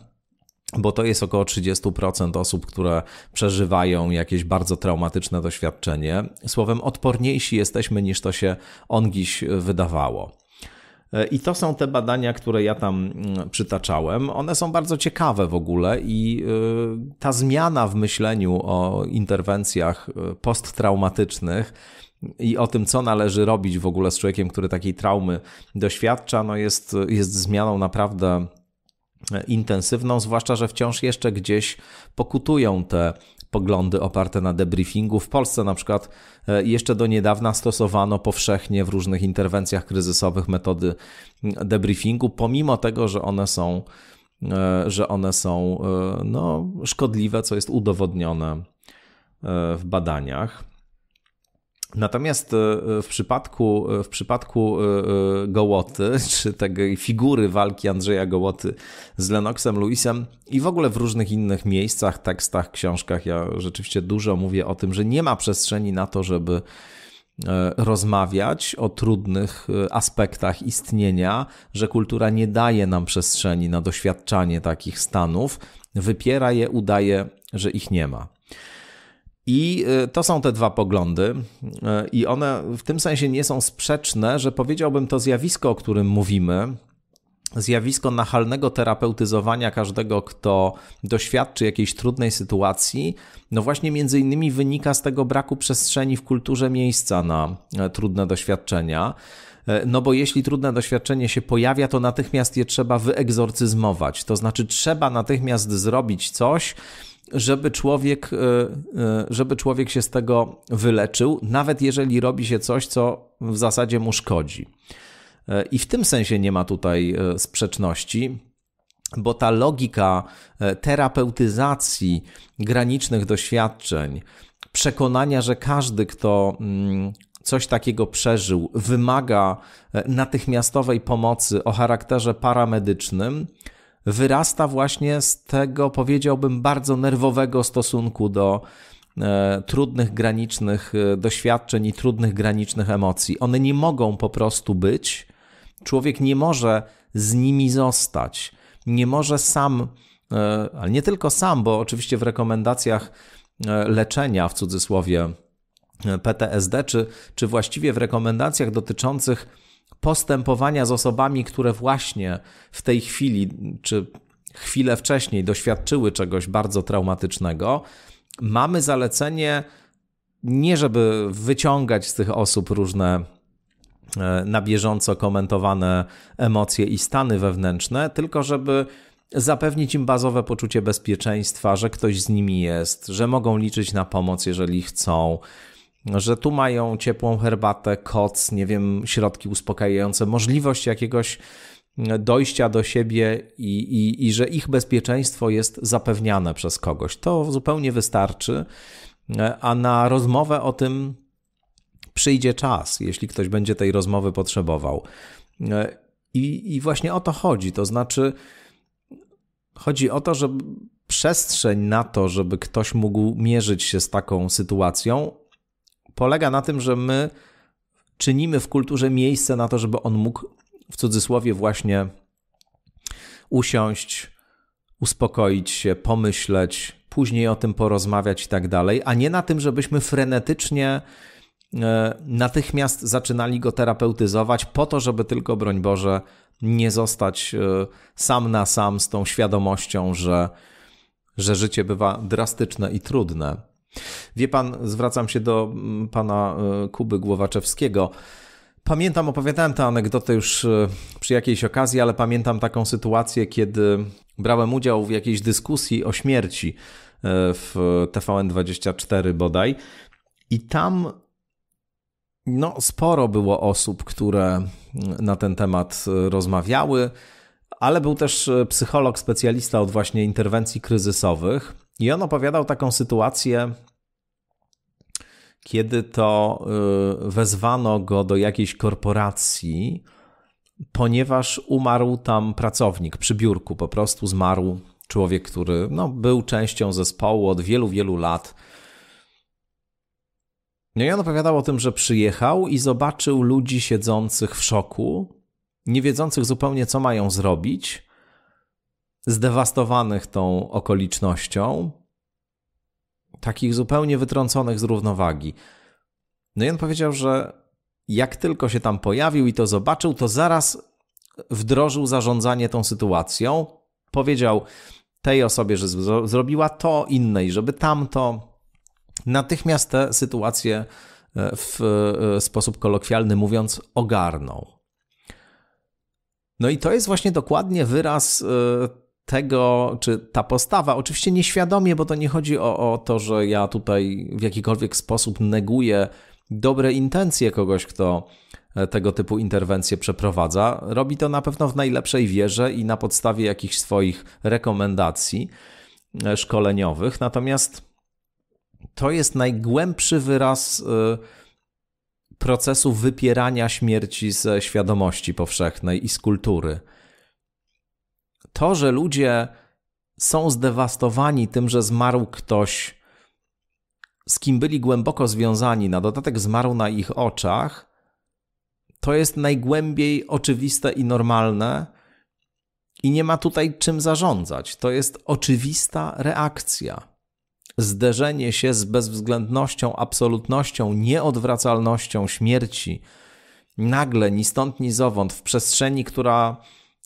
bo to jest około 30% osób, które przeżywają jakieś bardzo traumatyczne doświadczenie. Słowem, odporniejsi jesteśmy niż to się ongiś wydawało. I to są te badania, które ja tam mm, przytaczałem. One są bardzo ciekawe w ogóle i y, ta zmiana w myśleniu o interwencjach y, posttraumatycznych i o tym, co należy robić w ogóle z człowiekiem, który takiej traumy doświadcza, no jest, jest zmianą naprawdę intensywną, zwłaszcza, że wciąż jeszcze gdzieś pokutują te poglądy oparte na debriefingu. W Polsce na przykład e, jeszcze do niedawna stosowano powszechnie w różnych interwencjach kryzysowych metody debriefingu, pomimo tego, że one są, e, że one są e, no, szkodliwe, co jest udowodnione w badaniach. Natomiast e, w przypadku, e, w przypadku e, Gołoty, czy tej figury walki Andrzeja Gołoty z Lennoxem Lewisem i w ogóle w różnych innych miejscach, tekstach, książkach, ja rzeczywiście dużo mówię o tym, że nie ma przestrzeni na to, żeby rozmawiać o trudnych aspektach istnienia, że kultura nie daje nam przestrzeni na doświadczanie takich stanów, wypiera je, udaje, że ich nie ma. I e, to są te dwa poglądy, e, i one w tym sensie nie są sprzeczne, że powiedziałbym to zjawisko, o którym mówimy, zjawisko nachalnego terapeutyzowania każdego, kto doświadczy jakiejś trudnej sytuacji, no właśnie między innymi wynika z tego braku przestrzeni w kulturze miejsca na e, trudne doświadczenia. No bo jeśli trudne doświadczenie się pojawia, to natychmiast je trzeba wyegzorcyzmować. To znaczy, trzeba natychmiast zrobić coś, żeby człowiek, e, e, żeby człowiek się z tego wyleczył, nawet jeżeli robi się coś, co w zasadzie mu szkodzi. E, I w tym sensie nie ma tutaj sprzeczności, bo ta logika terapeutyzacji granicznych doświadczeń, przekonania, że każdy, kto mm, coś takiego przeżył, wymaga natychmiastowej pomocy o charakterze paramedycznym, wyrasta właśnie z tego, powiedziałbym, bardzo nerwowego stosunku do e, trudnych granicznych e, doświadczeń i trudnych granicznych emocji. One nie mogą po prostu być. Człowiek nie może z nimi zostać. Nie może sam, e, ale nie tylko sam, bo oczywiście w rekomendacjach leczenia w cudzysłowie PTSD, czy, czy właściwie w rekomendacjach dotyczących postępowania z osobami, które właśnie w tej chwili czy chwilę wcześniej doświadczyły czegoś bardzo traumatycznego, mamy zalecenie nie żeby wyciągać z tych osób różne e, na bieżąco komentowane emocje i stany wewnętrzne, tylko żeby zapewnić im bazowe poczucie bezpieczeństwa, że ktoś z nimi jest, że mogą liczyć na pomoc, jeżeli chcą, że tu mają ciepłą herbatę, koc, nie wiem, środki uspokajające, możliwość jakiegoś dojścia do siebie i, i, i że ich bezpieczeństwo jest zapewniane przez kogoś. To zupełnie wystarczy, e, a na rozmowę o tym przyjdzie czas, jeśli ktoś będzie tej rozmowy potrzebował. E, I, i właśnie o to chodzi. To znaczy, chodzi o to, żeby przestrzeń na to, żeby ktoś mógł mierzyć się z taką sytuacją, polega na tym, że my czynimy w kulturze miejsce na to, żeby on mógł w cudzysłowie właśnie usiąść, uspokoić się, pomyśleć, później o tym porozmawiać i tak dalej, a nie na tym, żebyśmy frenetycznie e, natychmiast zaczynali go terapeutyzować po to, żeby tylko, broń Boże, nie zostać e, sam na sam z tą świadomością, że, że życie bywa drastyczne i trudne. Wie pan, zwracam się do mm, pana e, Kuby Głowaczewskiego. Pamiętam, opowiadałem tę anegdotę już e, przy jakiejś okazji, ale pamiętam taką sytuację, kiedy brałem udział w jakiejś dyskusji o śmierci e, w TVN24 bodaj. I tam no, sporo było osób, które mm, na ten temat rozmawiały, ale był też psycholog, specjalista od właśnie interwencji kryzysowych. I on opowiadał taką sytuację, kiedy to y, wezwano go do jakiejś korporacji, ponieważ umarł tam pracownik przy biurku, po prostu zmarł człowiek, który no, był częścią zespołu od wielu, wielu lat. No i on opowiadał o tym, że przyjechał i zobaczył ludzi siedzących w szoku, nie wiedzących zupełnie, co mają zrobić zdewastowanych tą okolicznością, takich zupełnie wytrąconych z równowagi. No i on powiedział, że jak tylko się tam pojawił i to zobaczył, to zaraz wdrożył zarządzanie tą sytuacją. Powiedział tej osobie, że zrobiła to, innej, żeby tamto. Natychmiast tę sytuację e, w e, sposób kolokwialny mówiąc ogarnął. No i to jest właśnie dokładnie wyraz e, tego, czy ta postawa, oczywiście nieświadomie, bo to nie chodzi o, o to, że ja tutaj w jakikolwiek sposób neguję dobre intencje kogoś, kto e, tego typu interwencje przeprowadza. Robi to na pewno w najlepszej wierze i na podstawie jakichś swoich rekomendacji e, szkoleniowych. Natomiast to jest najgłębszy wyraz e, procesu wypierania śmierci ze świadomości powszechnej i z kultury to, że ludzie są zdewastowani tym, że zmarł ktoś, z kim byli głęboko związani, na dodatek zmarł na ich oczach, to jest najgłębiej oczywiste i normalne, i nie ma tutaj czym zarządzać. To jest oczywista reakcja. Zderzenie się z bezwzględnością, absolutnością, nieodwracalnością śmierci, nagle, ni stąd, ni zowąd, w przestrzeni, która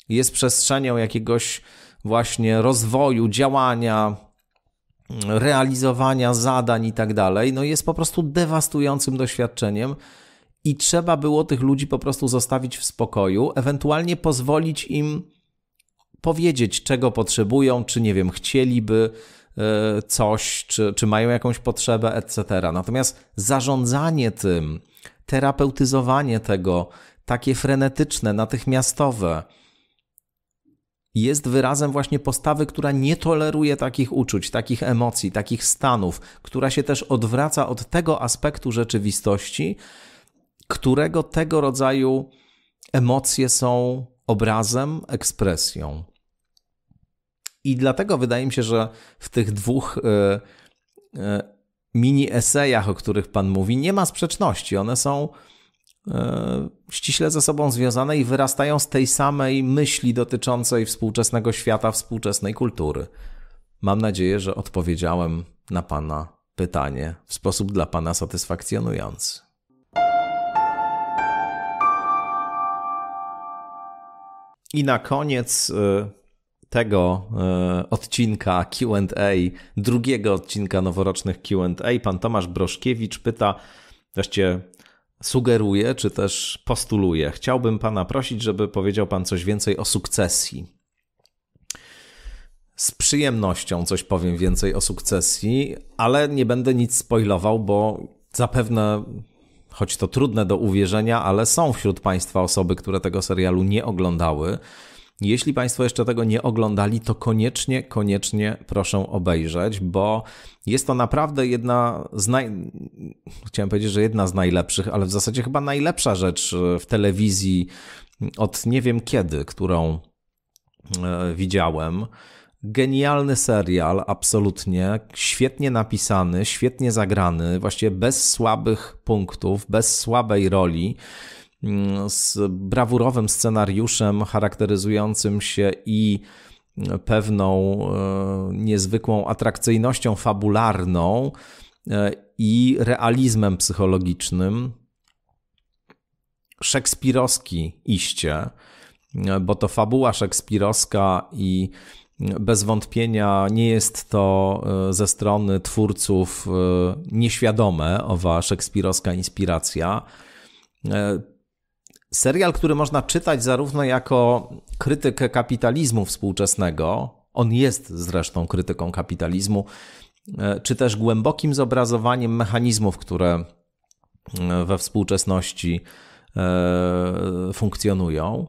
jest przestrzenią jakiegoś właśnie rozwoju, działania, realizowania zadań i tak dalej, no jest po prostu dewastującym doświadczeniem i trzeba było tych ludzi po prostu zostawić w spokoju, ewentualnie pozwolić im powiedzieć, czego potrzebują, czy nie wiem, chcieliby e, coś, czy, czy mają jakąś potrzebę, etc. Natomiast zarządzanie tym, terapeutyzowanie tego, takie frenetyczne, natychmiastowe, jest wyrazem właśnie postawy, która nie toleruje takich uczuć, takich emocji, takich stanów, która się też odwraca od tego aspektu rzeczywistości, którego tego rodzaju emocje są obrazem, ekspresją. I dlatego wydaje mi się, że w tych dwóch e, e, mini esejach, o których Pan mówi, nie ma sprzeczności. One są E, ściśle ze sobą związane i wyrastają z tej samej myśli dotyczącej współczesnego świata, współczesnej kultury. Mam nadzieję, że odpowiedziałem na Pana pytanie w sposób dla Pana satysfakcjonujący. I na koniec e, tego e, odcinka QA, drugiego odcinka noworocznych QA, pan Tomasz Broszkiewicz pyta, wreszcie sugeruje, czy też postuluje. Chciałbym Pana prosić, żeby powiedział Pan coś więcej o sukcesji. Z przyjemnością coś powiem więcej o sukcesji, ale nie będę nic spoilował, bo zapewne, choć to trudne do uwierzenia, ale są wśród Państwa osoby, które tego serialu nie oglądały. Jeśli Państwo jeszcze tego nie oglądali, to koniecznie, koniecznie proszę obejrzeć, bo jest to naprawdę jedna z naj... chciałem powiedzieć, że jedna z najlepszych, ale w zasadzie chyba najlepsza rzecz e, w telewizji od nie wiem kiedy, którą e, widziałem. Genialny serial, absolutnie, świetnie napisany, świetnie zagrany, właściwie bez słabych punktów, bez słabej roli. Mm, z brawurowym scenariuszem charakteryzującym się i pewną e, niezwykłą atrakcyjnością fabularną e, i realizmem psychologicznym. Szekspirowski iście, e, bo to fabuła szekspirowska i bez wątpienia nie jest to ze strony twórców nieświadome owa szekspirowska inspiracja serial, który można czytać zarówno jako krytykę kapitalizmu współczesnego, on jest zresztą krytyką kapitalizmu, e, czy też głębokim zobrazowaniem mechanizmów, które e, we współczesności e, funkcjonują,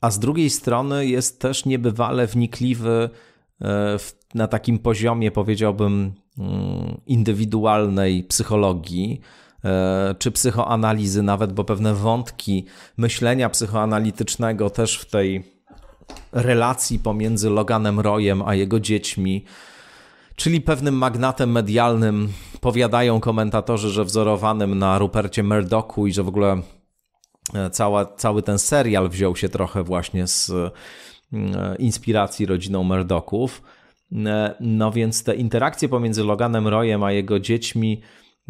a z drugiej strony jest też niebywale wnikliwy na takim poziomie, powiedziałbym, mm, indywidualnej psychologii, E, czy psychoanalizy, nawet, bo pewne wątki myślenia psychoanalitycznego też w tej relacji pomiędzy Loganem Royem a jego dziećmi, czyli pewnym magnatem medialnym, powiadają komentatorzy, że wzorowanym na Rupercie Murdochu i że w ogóle e, cała, cały ten serial wziął się trochę właśnie z e, inspiracji rodziną Murdochów. No więc te interakcje pomiędzy Loganem Royem a jego dziećmi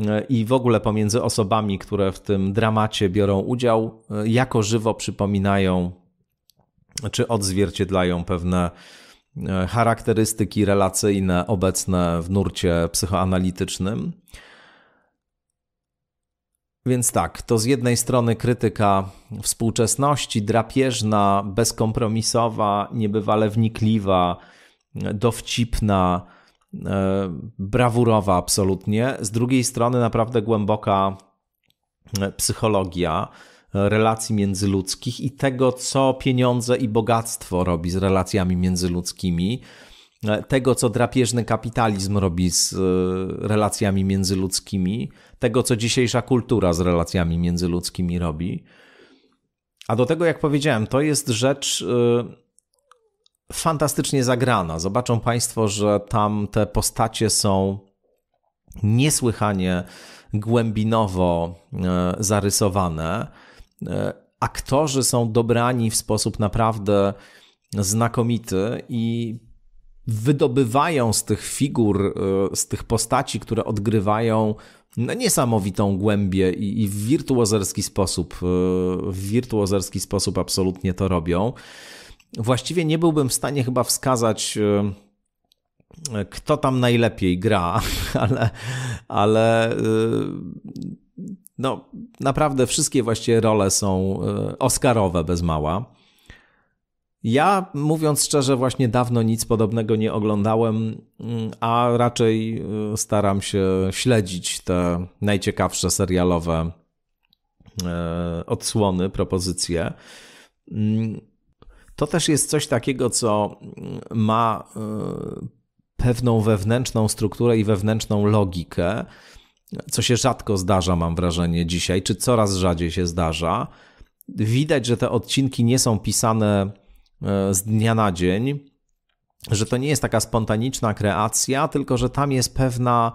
E, i w ogóle pomiędzy osobami, które w tym dramacie biorą udział, e, jako żywo przypominają czy odzwierciedlają pewne e, charakterystyki relacyjne obecne w nurcie psychoanalitycznym. Więc tak, to z jednej strony krytyka współczesności, drapieżna, bezkompromisowa, niebywale wnikliwa, dowcipna, E, brawurowa absolutnie, z drugiej strony naprawdę głęboka e, psychologia e, relacji międzyludzkich i tego, co pieniądze i bogactwo robi z relacjami międzyludzkimi, tego, co drapieżny kapitalizm robi z relacjami międzyludzkimi, tego, co dzisiejsza kultura z relacjami międzyludzkimi robi. A do tego, jak powiedziałem, to jest rzecz fantastycznie zagrana. Zobaczą Państwo, że tam te postacie są niesłychanie głębinowo e, zarysowane. E, aktorzy są dobrani w sposób naprawdę znakomity i wydobywają z tych figur, e, z tych postaci, które odgrywają no, niesamowitą głębię i, i w wirtuozerski sposób, w wirtuozerski sposób absolutnie to robią właściwie nie byłbym w stanie chyba wskazać, e, e, kto tam najlepiej gra, ale, ale e, no, naprawdę wszystkie właściwie role są oscarowe bez mała. Ja, mówiąc szczerze, właśnie dawno nic podobnego nie oglądałem, mm, a raczej staram się śledzić te najciekawsze serialowe odsłony, propozycje. Mm, to też jest coś takiego, co mm, ma y, pewną wewnętrzną strukturę i wewnętrzną logikę, co się rzadko zdarza, mam wrażenie, dzisiaj, czy coraz rzadziej się zdarza. Widać, że te odcinki nie są pisane y, z dnia na dzień, że to nie jest taka spontaniczna kreacja, tylko że tam jest pewna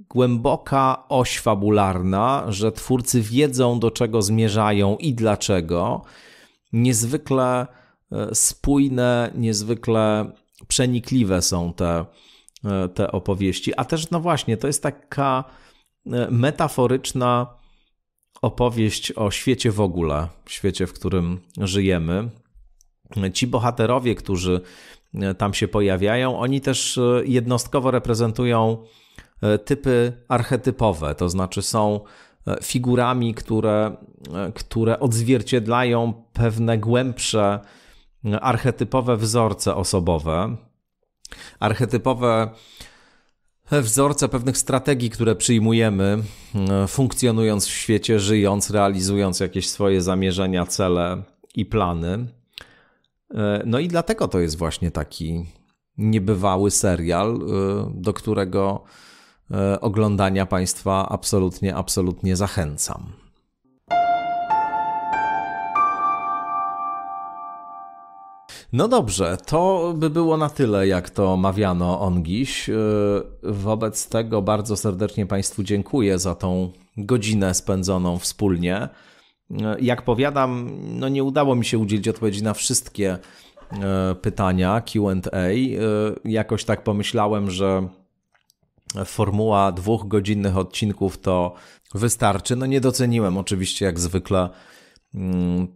głęboka oś fabularna, że twórcy wiedzą, do czego zmierzają i dlaczego niezwykle e, spójne, niezwykle przenikliwe są te, e, te opowieści. A też, no właśnie, to jest taka e, metaforyczna opowieść o świecie w ogóle, świecie, w którym żyjemy. Ci bohaterowie, którzy tam się pojawiają, oni też jednostkowo reprezentują typy archetypowe, to znaczy są E, figurami, które, e, które odzwierciedlają pewne głębsze e, archetypowe wzorce osobowe, archetypowe wzorce pewnych strategii, które przyjmujemy, funkcjonując w świecie, żyjąc, realizując jakieś swoje zamierzenia, cele i plany. No i dlatego to jest właśnie taki niebywały serial, do którego E, oglądania Państwa absolutnie, absolutnie zachęcam. No dobrze, to by było na tyle, jak to mawiano ongiś. E, wobec tego bardzo serdecznie Państwu dziękuję za tą godzinę spędzoną wspólnie. E, jak powiadam, no nie udało mi się udzielić odpowiedzi na wszystkie pytania QA. Jakoś tak pomyślałem, że formuła dwóch godzinnych odcinków to wystarczy. No nie doceniłem oczywiście jak zwykle mm,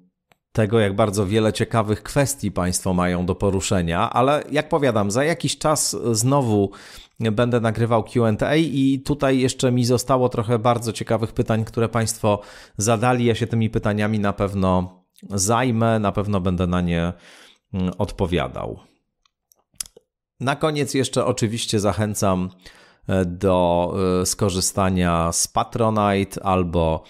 tego, jak bardzo wiele ciekawych kwestii Państwo mają do poruszenia, ale jak powiadam, za jakiś czas znowu będę nagrywał QA i tutaj jeszcze mi zostało trochę bardzo ciekawych pytań, które Państwo zadali. Ja się tymi pytaniami na pewno zajmę, na pewno będę na nie mm, odpowiadał. Na koniec jeszcze oczywiście zachęcam E, do e, skorzystania z Patronite albo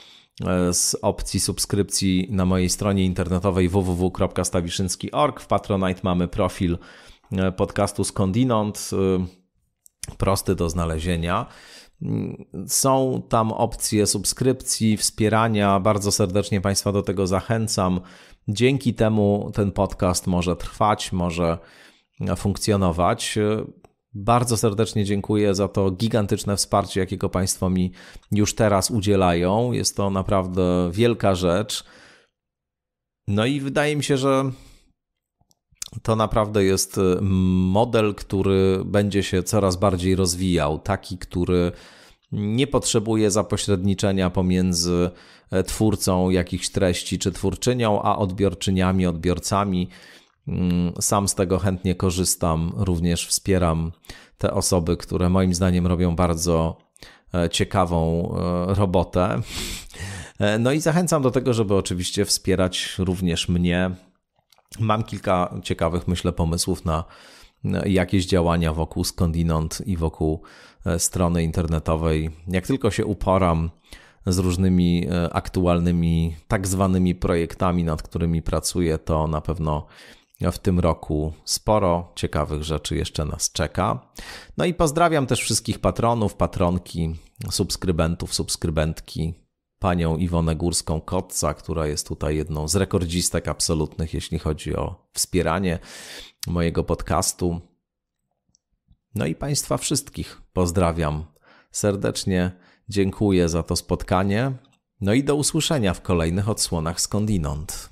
e, z opcji subskrypcji na mojej stronie internetowej www.stawiszynski.org. W Patronite mamy profil podcastu Skądinąd, prosty do znalezienia. Są tam opcje subskrypcji, wspierania. Bardzo serdecznie Państwa do tego zachęcam. Dzięki temu ten podcast może trwać, może funkcjonować. Bardzo serdecznie dziękuję za to gigantyczne wsparcie, jakiego Państwo mi już teraz udzielają. Jest to naprawdę wielka rzecz. No i wydaje mi się, że to naprawdę jest y, model, który będzie się coraz bardziej rozwijał. Taki, który nie potrzebuje zapośredniczenia pomiędzy e, twórcą jakichś treści czy twórczynią, a odbiorczyniami, odbiorcami. Mm, sam z tego chętnie korzystam, również wspieram te osoby, które moim zdaniem robią bardzo e, ciekawą e, robotę. E, no i zachęcam do tego, żeby oczywiście wspierać również mnie. Mam kilka ciekawych, myślę, pomysłów na jakieś działania wokół skądinąd i wokół strony internetowej. Jak tylko się uporam z różnymi aktualnymi, tak zwanymi projektami, nad którymi pracuję, to na pewno w tym roku. Sporo ciekawych rzeczy jeszcze nas czeka. No i pozdrawiam też wszystkich patronów, patronki, subskrybentów, subskrybentki, panią Iwonę Górską-Kotca, która jest tutaj jedną z rekordzistek absolutnych, jeśli chodzi o wspieranie mojego podcastu. No i państwa wszystkich pozdrawiam serdecznie. Dziękuję za to spotkanie. No i do usłyszenia w kolejnych odsłonach skądinąd.